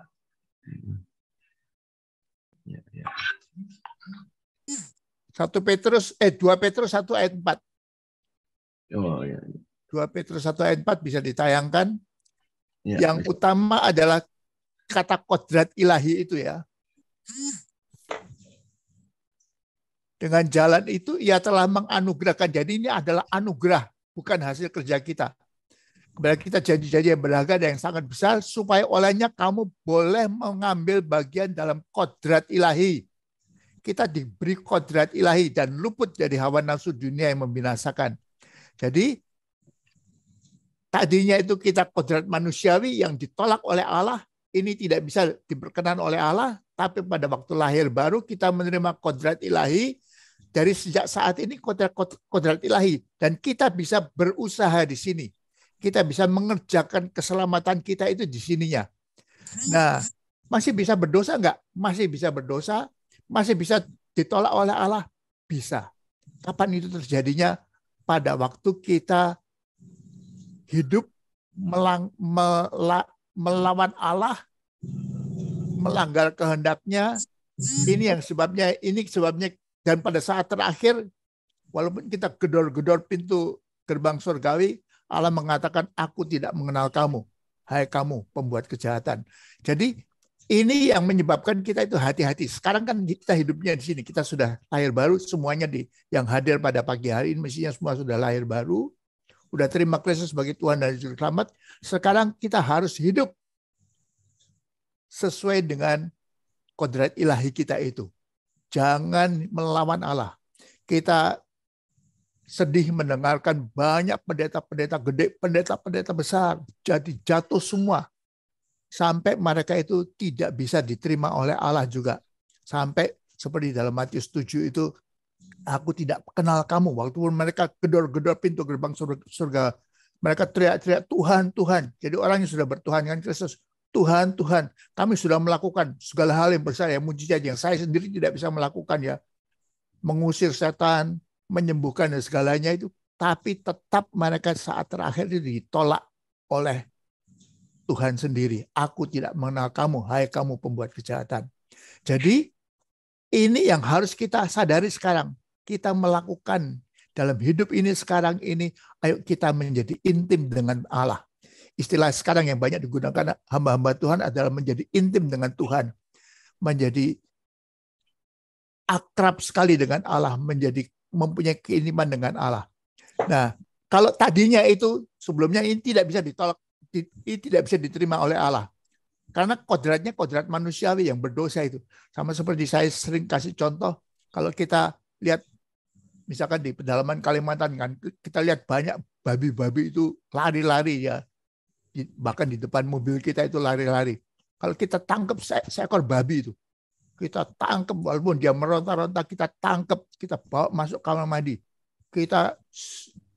ya, ya. Satu Petrus, eh dua Petrus satu ayat empat. Oh, ya. ya. Dua Petrus satu ayat empat bisa ditayangkan. Ya, yang ya. utama adalah kata kodrat ilahi itu ya. Dengan jalan itu ia telah menganugerahkan. Jadi ini adalah anugerah, bukan hasil kerja kita. kepada kita janji-janji yang berharga dan yang sangat besar supaya olehnya kamu boleh mengambil bagian dalam kodrat ilahi. Kita diberi kodrat ilahi dan luput dari hawa nafsu dunia yang membinasakan. Jadi tadinya itu kita kodrat manusiawi yang ditolak oleh Allah, ini tidak bisa diperkenan oleh Allah, tapi pada waktu lahir baru kita menerima kodrat ilahi. Dari sejak saat ini kodrat, kodrat ilahi. Dan kita bisa berusaha di sini. Kita bisa mengerjakan keselamatan kita itu di sininya. Nah, masih bisa berdosa enggak? Masih bisa berdosa, masih bisa ditolak oleh Allah? Bisa. Kapan itu terjadinya? Pada waktu kita hidup melang, melang, melawan Allah, melanggar kehendaknya. Ini yang sebabnya, ini sebabnya dan pada saat terakhir, walaupun kita gedor-gedor pintu gerbang surgawi, Allah mengatakan, aku tidak mengenal kamu. Hai kamu, pembuat kejahatan. Jadi ini yang menyebabkan kita itu hati-hati. Sekarang kan kita hidupnya di sini, kita sudah lahir baru, semuanya di yang hadir pada pagi hari ini mestinya semua sudah lahir baru udah terima Kristus sebagai Tuhan dan Juru Selamat, sekarang kita harus hidup sesuai dengan kodrat ilahi kita itu. Jangan melawan Allah. Kita sedih mendengarkan banyak pendeta-pendeta gede, pendeta-pendeta besar. Jadi jatuh semua. Sampai mereka itu tidak bisa diterima oleh Allah juga. Sampai seperti dalam Matius 7 itu aku tidak kenal kamu. Waktu mereka gedor-gedor pintu gerbang surga, mereka teriak-teriak Tuhan, Tuhan. Jadi orang yang sudah bertuhan dengan Kristus, Tuhan, Tuhan, kami sudah melakukan segala hal yang besar yang mujizat yang saya sendiri tidak bisa melakukan ya. Mengusir setan, menyembuhkan dan segalanya itu. Tapi tetap mereka saat terakhir itu ditolak oleh Tuhan sendiri. Aku tidak mengenal kamu, hai kamu pembuat kejahatan. Jadi ini yang harus kita sadari sekarang kita melakukan dalam hidup ini sekarang ini, ayo kita menjadi intim dengan Allah. Istilah sekarang yang banyak digunakan hamba-hamba Tuhan adalah menjadi intim dengan Tuhan. Menjadi akrab sekali dengan Allah, menjadi mempunyai keiniman dengan Allah. Nah, kalau tadinya itu sebelumnya ini tidak bisa ditolak, ini tidak bisa diterima oleh Allah karena kodratnya kodrat manusiawi yang berdosa itu. Sama seperti saya sering kasih contoh, kalau kita lihat misalkan di pedalaman Kalimantan kan kita lihat banyak babi-babi itu lari-lari ya bahkan di depan mobil kita itu lari-lari kalau kita tangkap se seekor babi itu kita tangkap walaupun dia meronta-ronta kita tangkap kita bawa masuk kamar mandi kita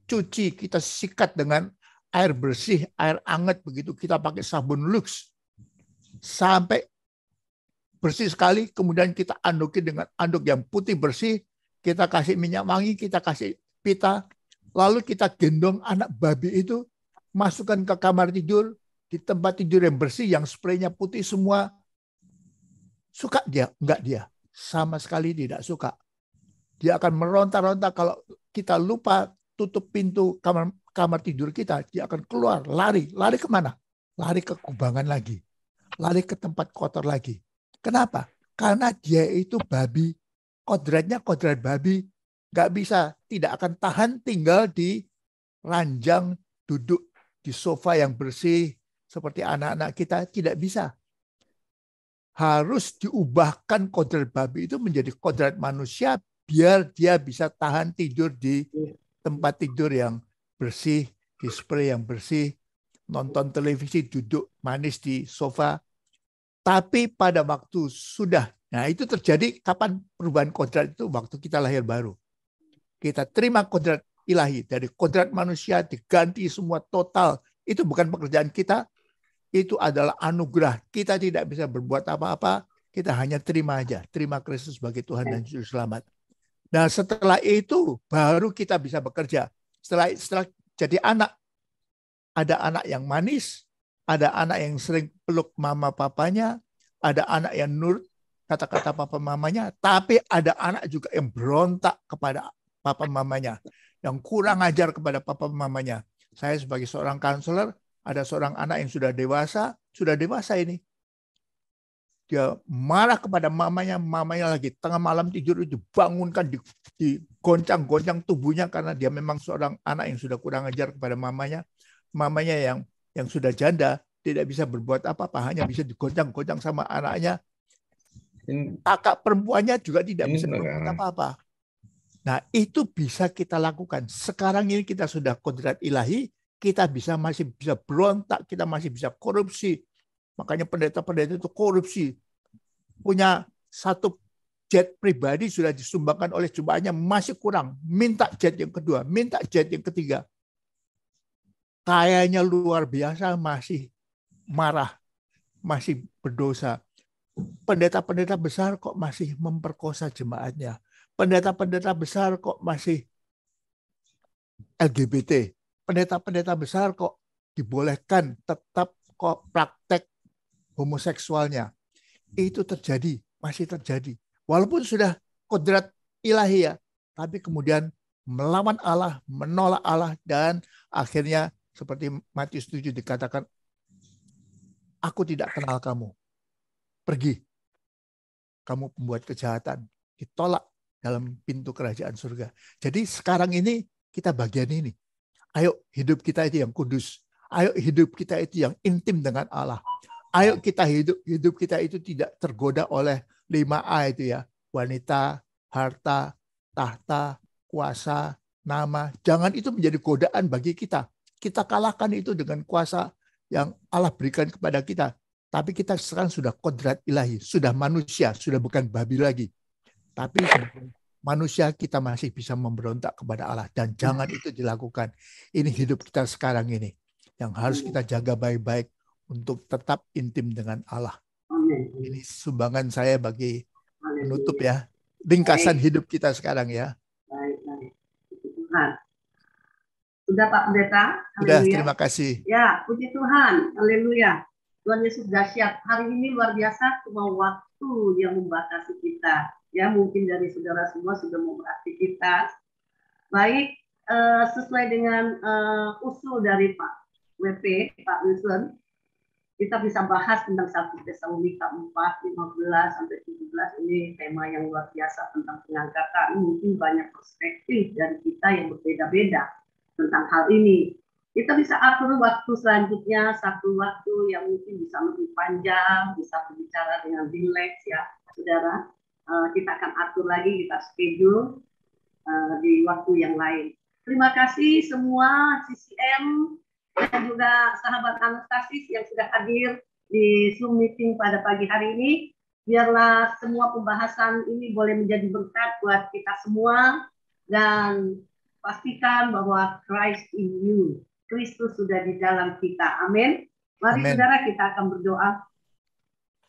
cuci kita sikat dengan air bersih air anget begitu kita pakai sabun lux sampai bersih sekali kemudian kita andukin dengan anduk yang putih bersih kita kasih minyak wangi, kita kasih pita, lalu kita gendong anak babi itu, masukkan ke kamar tidur, di tempat tidur yang bersih, yang spraynya putih semua. Suka dia? Enggak dia. Sama sekali tidak suka. Dia akan meronta-ronta kalau kita lupa tutup pintu kamar kamar tidur kita, dia akan keluar, lari. Lari kemana? Lari ke kubangan lagi. Lari ke tempat kotor lagi. Kenapa? Karena dia itu babi kodratnya kodrat babi. gak bisa, tidak akan tahan tinggal di ranjang duduk di sofa yang bersih seperti anak-anak kita. Tidak bisa. Harus diubahkan kodrat babi itu menjadi kodrat manusia biar dia bisa tahan tidur di tempat tidur yang bersih, spray yang bersih, nonton televisi, duduk manis di sofa. Tapi pada waktu sudah Nah itu terjadi kapan perubahan kodrat itu waktu kita lahir baru. Kita terima kodrat ilahi dari kodrat manusia diganti semua total. Itu bukan pekerjaan kita. Itu adalah anugerah. Kita tidak bisa berbuat apa-apa. Kita hanya terima aja. Terima Kristus sebagai Tuhan dan Juru Selamat. Nah setelah itu baru kita bisa bekerja. Setelah, setelah jadi anak. Ada anak yang manis. Ada anak yang sering peluk mama papanya. Ada anak yang nurut kata-kata papa mamanya, tapi ada anak juga yang berontak kepada papa mamanya, yang kurang ajar kepada papa mamanya. Saya sebagai seorang konselor, ada seorang anak yang sudah dewasa, sudah dewasa ini. Dia marah kepada mamanya, mamanya lagi tengah malam tidur itu bangunkan, digoncang-goncang tubuhnya karena dia memang seorang anak yang sudah kurang ajar kepada mamanya. Mamanya yang yang sudah janda tidak bisa berbuat apa-apa, hanya bisa digoncang-goncang sama anaknya kakak perempuannya juga tidak bisa berbuat apa-apa. Nah, itu bisa kita lakukan. Sekarang ini kita sudah kodrat ilahi, kita bisa masih bisa berontak, kita masih bisa korupsi. Makanya pendeta-pendeta itu korupsi. Punya satu jet pribadi sudah disumbangkan oleh jubahnya masih kurang. Minta jet yang kedua, minta jet yang ketiga. Kayaknya luar biasa masih marah, masih berdosa pendeta-pendeta besar kok masih memperkosa jemaatnya. Pendeta-pendeta besar kok masih LGBT. Pendeta-pendeta besar kok dibolehkan tetap kok praktek homoseksualnya. Itu terjadi, masih terjadi. Walaupun sudah kodrat ilahi ya, tapi kemudian melawan Allah, menolak Allah, dan akhirnya seperti Matius 7 dikatakan, aku tidak kenal kamu pergi. Kamu pembuat kejahatan. Ditolak dalam pintu kerajaan surga. Jadi sekarang ini kita bagian ini. Ayo hidup kita itu yang kudus. Ayo hidup kita itu yang intim dengan Allah. Ayo kita hidup hidup kita itu tidak tergoda oleh 5A itu ya. Wanita, harta, tahta, kuasa, nama. Jangan itu menjadi godaan bagi kita. Kita kalahkan itu dengan kuasa yang Allah berikan kepada kita. Tapi kita sekarang sudah kodrat ilahi, sudah manusia, sudah bukan babi lagi. Tapi manusia kita masih bisa memberontak kepada Allah dan jangan itu dilakukan. Ini hidup kita sekarang ini yang harus kita jaga baik-baik untuk tetap intim dengan Allah. Ini sumbangan saya bagi penutup ya. Ringkasan hidup kita sekarang ya. Sudah Pak Pendeta? Sudah, terima kasih. Ya, puji Tuhan. Haleluya. Tuhan Yesus dahsyat. Hari ini luar biasa cuma waktu yang membatasi kita. Ya mungkin dari saudara semua sudah mau beraktivitas. Baik, uh, sesuai dengan uh, usul dari Pak WP, Pak Wilson, kita bisa bahas tentang satu Tesalonika 4, 15 sampai 17 ini tema yang luar biasa tentang pengangkatan. Mungkin banyak perspektif dari kita yang berbeda-beda tentang hal ini kita bisa atur waktu selanjutnya satu waktu yang mungkin bisa lebih panjang bisa berbicara dengan relax ya saudara eh, kita akan atur lagi kita schedule eh, di waktu yang lain terima kasih semua CCM dan juga sahabat Anastasis yang sudah hadir di Zoom meeting pada pagi hari ini biarlah semua pembahasan ini boleh menjadi berkat buat kita semua dan pastikan bahwa Christ in you Kristus sudah di dalam kita. Amin. Mari Amen. saudara kita akan berdoa.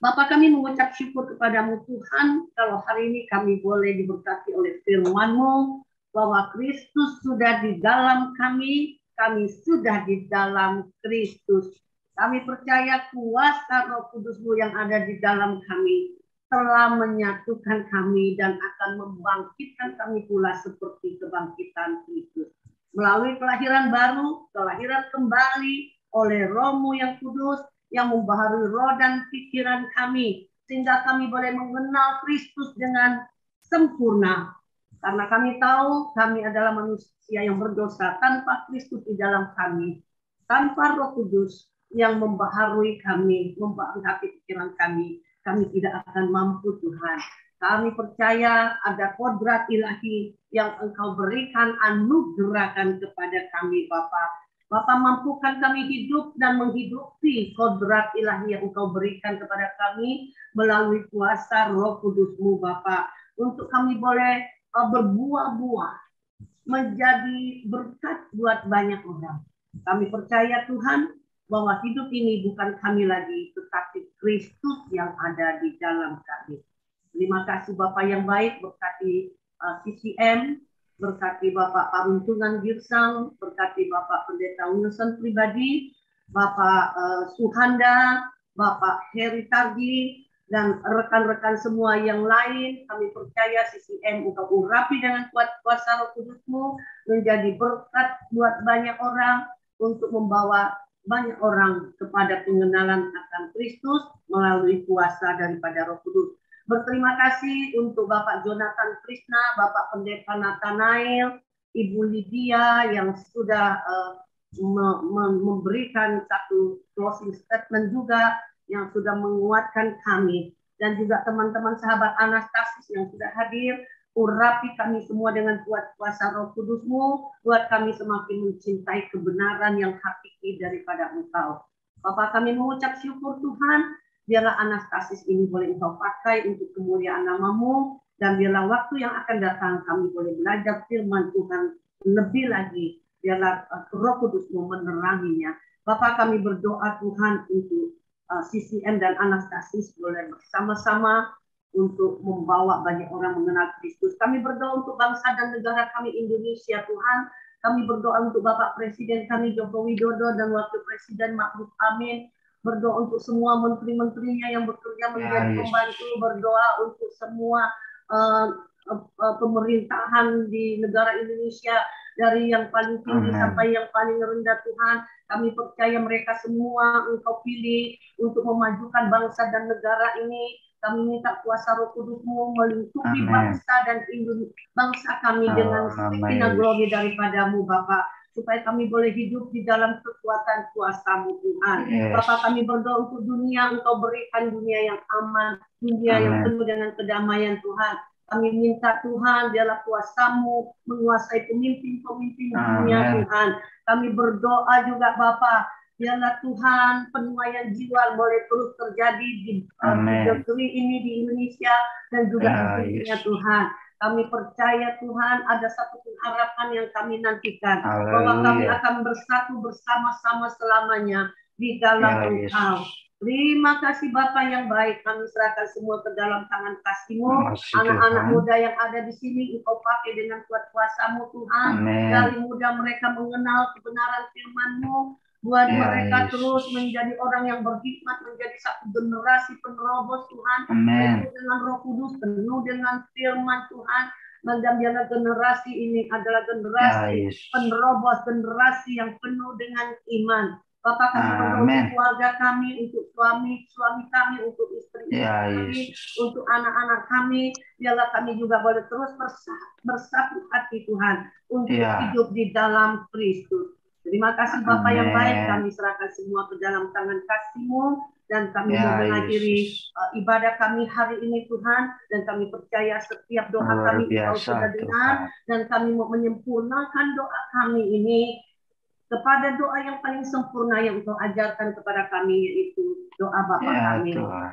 Bapak kami mengucap syukur kepadamu Tuhan kalau hari ini kami boleh diberkati oleh firman-Mu bahwa Kristus sudah di dalam kami, kami sudah di dalam Kristus. Kami percaya kuasa Roh KudusMu yang ada di dalam kami telah menyatukan kami dan akan membangkitkan kami pula seperti kebangkitan Kristus melalui kelahiran baru, kelahiran kembali oleh rohmu yang kudus yang membaharui roh dan pikiran kami sehingga kami boleh mengenal Kristus dengan sempurna. Karena kami tahu kami adalah manusia yang berdosa tanpa Kristus di dalam kami, tanpa Roh Kudus yang membaharui kami, membaharui pikiran kami. Kami tidak akan mampu Tuhan. Kami percaya ada kodrat ilahi yang engkau berikan anugerahkan kepada kami Bapa. Bapak mampukan kami hidup dan menghidupi kodrat ilahi yang engkau berikan kepada kami melalui kuasa roh kudusmu Bapak. Untuk kami boleh eh, berbuah-buah menjadi berkat buat banyak orang. Kami percaya Tuhan bahwa hidup ini bukan kami lagi tetapi Kristus yang ada di dalam kami. Terima kasih Bapak yang baik, berkati uh, CCM, berkati Bapak Paruntungan Girsang, berkati Bapak Pendeta Unusan pribadi, Bapak uh, Suhanda, Bapak Heri Tardi, dan rekan-rekan semua yang lain. Kami percaya CCM untuk urapi dengan kuat kuasa roh kudusmu, menjadi berkat buat banyak orang untuk membawa banyak orang kepada pengenalan akan Kristus melalui kuasa daripada roh kudus. Berterima kasih untuk Bapak Jonathan Krishna, Bapak Pendeta Nathanael, Ibu Lydia yang sudah uh, me memberikan satu closing statement juga yang sudah menguatkan kami. Dan juga teman-teman sahabat Anastasis yang sudah hadir, urapi kami semua dengan kuat kuasa roh kudusmu, buat kami semakin mencintai kebenaran yang hakiki daripada engkau. Bapak kami mengucap syukur Tuhan biarlah anastasis ini boleh engkau pakai untuk kemuliaan namamu, dan biarlah waktu yang akan datang kami boleh belajar firman Tuhan lebih lagi, biarlah eh, roh kudus meneranginya. Bapak kami berdoa Tuhan untuk eh, CCM dan anastasis boleh bersama-sama untuk membawa banyak orang mengenal Kristus. Kami berdoa untuk bangsa dan negara kami Indonesia, Tuhan. Kami berdoa untuk Bapak Presiden kami Joko Widodo dan Wakil Presiden Ma'ruf Amin berdoa untuk semua menteri-menterinya yang bekerja menjadi ya, pembantu, berdoa untuk semua uh, uh, pemerintahan di negara Indonesia dari yang paling tinggi Amen. sampai yang paling rendah Tuhan. Kami percaya mereka semua Engkau pilih untuk memajukan bangsa dan negara ini. Kami minta kuasa Roh Kudusmu melingkupi bangsa dan Indonesia, bangsa kami oh, dengan segenap glory daripadamu, Bapak supaya kami boleh hidup di dalam kekuatan kuasamu Tuhan. Yes. Bapak kami berdoa untuk dunia, Engkau berikan dunia yang aman, dunia Amen. yang penuh dengan kedamaian Tuhan. Kami minta Tuhan, dialah kuasamu menguasai pemimpin-pemimpin dunia Tuhan. Kami berdoa juga Bapak, biarlah Tuhan penuaian jiwa boleh terus terjadi di negeri ini di Indonesia dan juga di ah, dunia Tuhan. Kami percaya Tuhan ada satu pengharapan harapan yang kami nantikan. Alleluia. Bahwa kami akan bersatu bersama-sama selamanya di dalam ya, Engkau. Terima kasih Bapa yang baik. Kami serahkan semua ke dalam tangan kasihmu. Anak-anak muda yang ada di sini, engkau pakai dengan kuat kuasamu Tuhan. Amen. Dari muda mereka mengenal kebenaran firmanmu. Buat yes. mereka terus menjadi orang yang berhikmat, menjadi satu generasi penerobos Tuhan. Amen. Penuh dengan roh kudus, penuh dengan firman Tuhan. dan Menjadilah generasi ini adalah generasi yes. penerobos, generasi yang penuh dengan iman. Bapak kami untuk keluarga kami, untuk suami, suami kami, untuk istri ya, kami, Yesus. untuk anak-anak kami. Biarlah kami juga boleh terus bersatu, bersatu hati Tuhan untuk ya. hidup di dalam Kristus. Terima kasih Bapak Amen. yang baik, kami serahkan semua ke dalam tangan kasih-Mu dan kami ya, mengakhiri uh, ibadah kami hari ini Tuhan dan kami percaya setiap doa Luar kami biasa, sudah dengar dan kami mau menyempurnakan doa kami ini kepada doa yang paling sempurna yang Engkau ajarkan kepada kami yaitu doa Bapa ya, kami. Tuhan.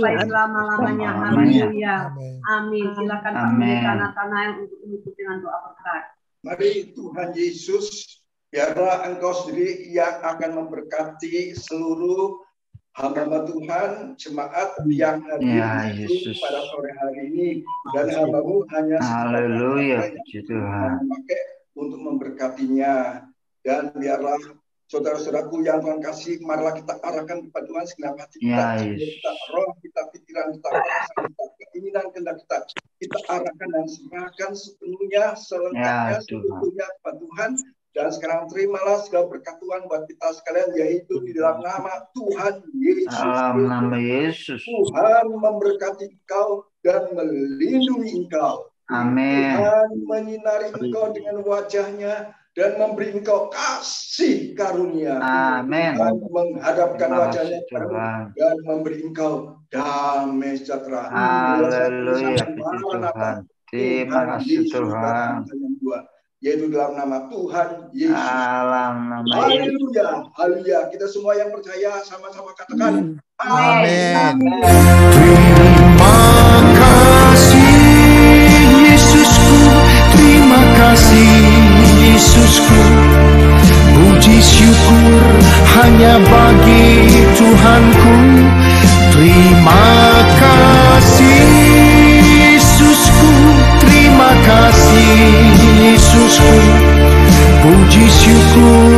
sampai selama-lamanya. Amin. Ya. Amin. Silakan Pak tanah yang untuk mengikuti dengan doa berkat. Mari Tuhan Yesus, biarlah Engkau sendiri yang akan memberkati seluruh hamba-hamba Tuhan, jemaat yang hadir ya, Yesus. pada sore hari ini dan hamba-mu hanya Haleluya, Tuhan. untuk memberkatinya dan biarlah saudara-saudaraku yang Tuhan kasih, marilah kita arahkan kepada Tuhan segenap hati kita, ya, kita roh, kita pikiran, kita perasaan, kita keinginan, kehendak kita, kita arahkan dan serahkan sepenuhnya, selengkapnya, ya, sepenuhnya kepada Tuhan. Dan sekarang terimalah segala berkat Tuhan buat kita sekalian, yaitu di dalam nama Tuhan Yesus. Dalam nama Yesus. Tuhan memberkati engkau dan melindungi engkau. Amin. Tuhan menyinari engkau dengan wajahnya dan memberi engkau kasih karunia. Amin. Dan menghadapkan wajahnya dan memberi engkau damai sejahtera. Haleluya. Terima kasih Tuhan. Yaitu dalam nama Tuhan Yesus. Dalam nama Haleluya. Haleluya. Kita semua yang percaya sama-sama katakan. Hmm. Amin. Amin. Terima kasih Yesusku. Terima kasih puji syukur hanya bagi Tuhanku Terima kasih Yesusku Terima kasih Yesusku Puji syukur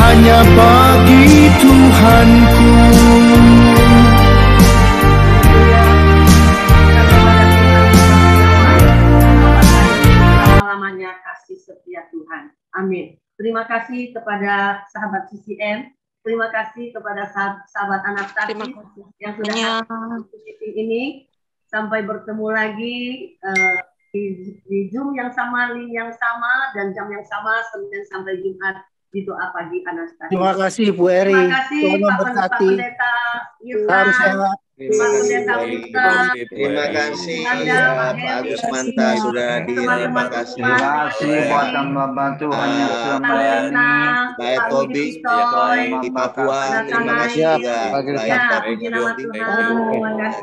hanya bagi Tuhanku kasih kepada sahabat CCM. Terima kasih kepada sahabat, anak tadi yang sudah ya. meeting ini. Sampai bertemu lagi uh, di, di Zoom yang sama, link yang sama, dan jam yang sama, Senin sampai Jumat di doa pagi Anastasia. Terima kasih Bu Eri. Terima kasih Tuhan Pak Pendeta Irfan. Salam sehat. Terima kasih, Terima kasih ya, Pak Agus Manta sudah di terima kasih. Terima kasih buat Bapak Tuhan yang sudah melayani. Baik Tobi di Papua, terima kasih juga. Baik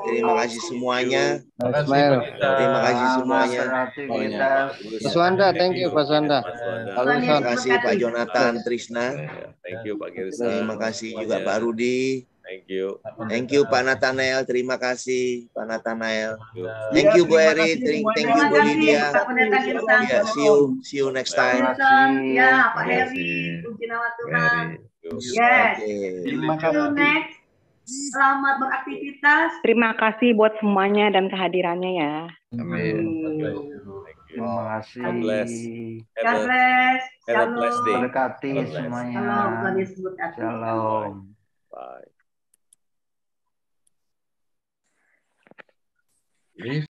Terima kasih semuanya. Terima kasih semuanya. Pak Suanda, thank you Pak Suanda. Terima kasih Pak Jonathan Trisna. thank you Pak Terima kasih juga Pak Rudi. Thank you. Thank you Pak Nathanael, terima kasih Pak Nathanael. Thank you Bu Eri, thank, thank you Bu Lydia. Yeah, iya, see you, see you next time. Ya Pak Heri, puji nama Tuhan. Yes. Terima kasih. Selamat beraktivitas. Terima kasih buat semuanya dan kehadirannya ya. Amin. Terima kasih. God bless. God bless. Shalom. Berkati semuanya. Shalom. Shalom. Bye. If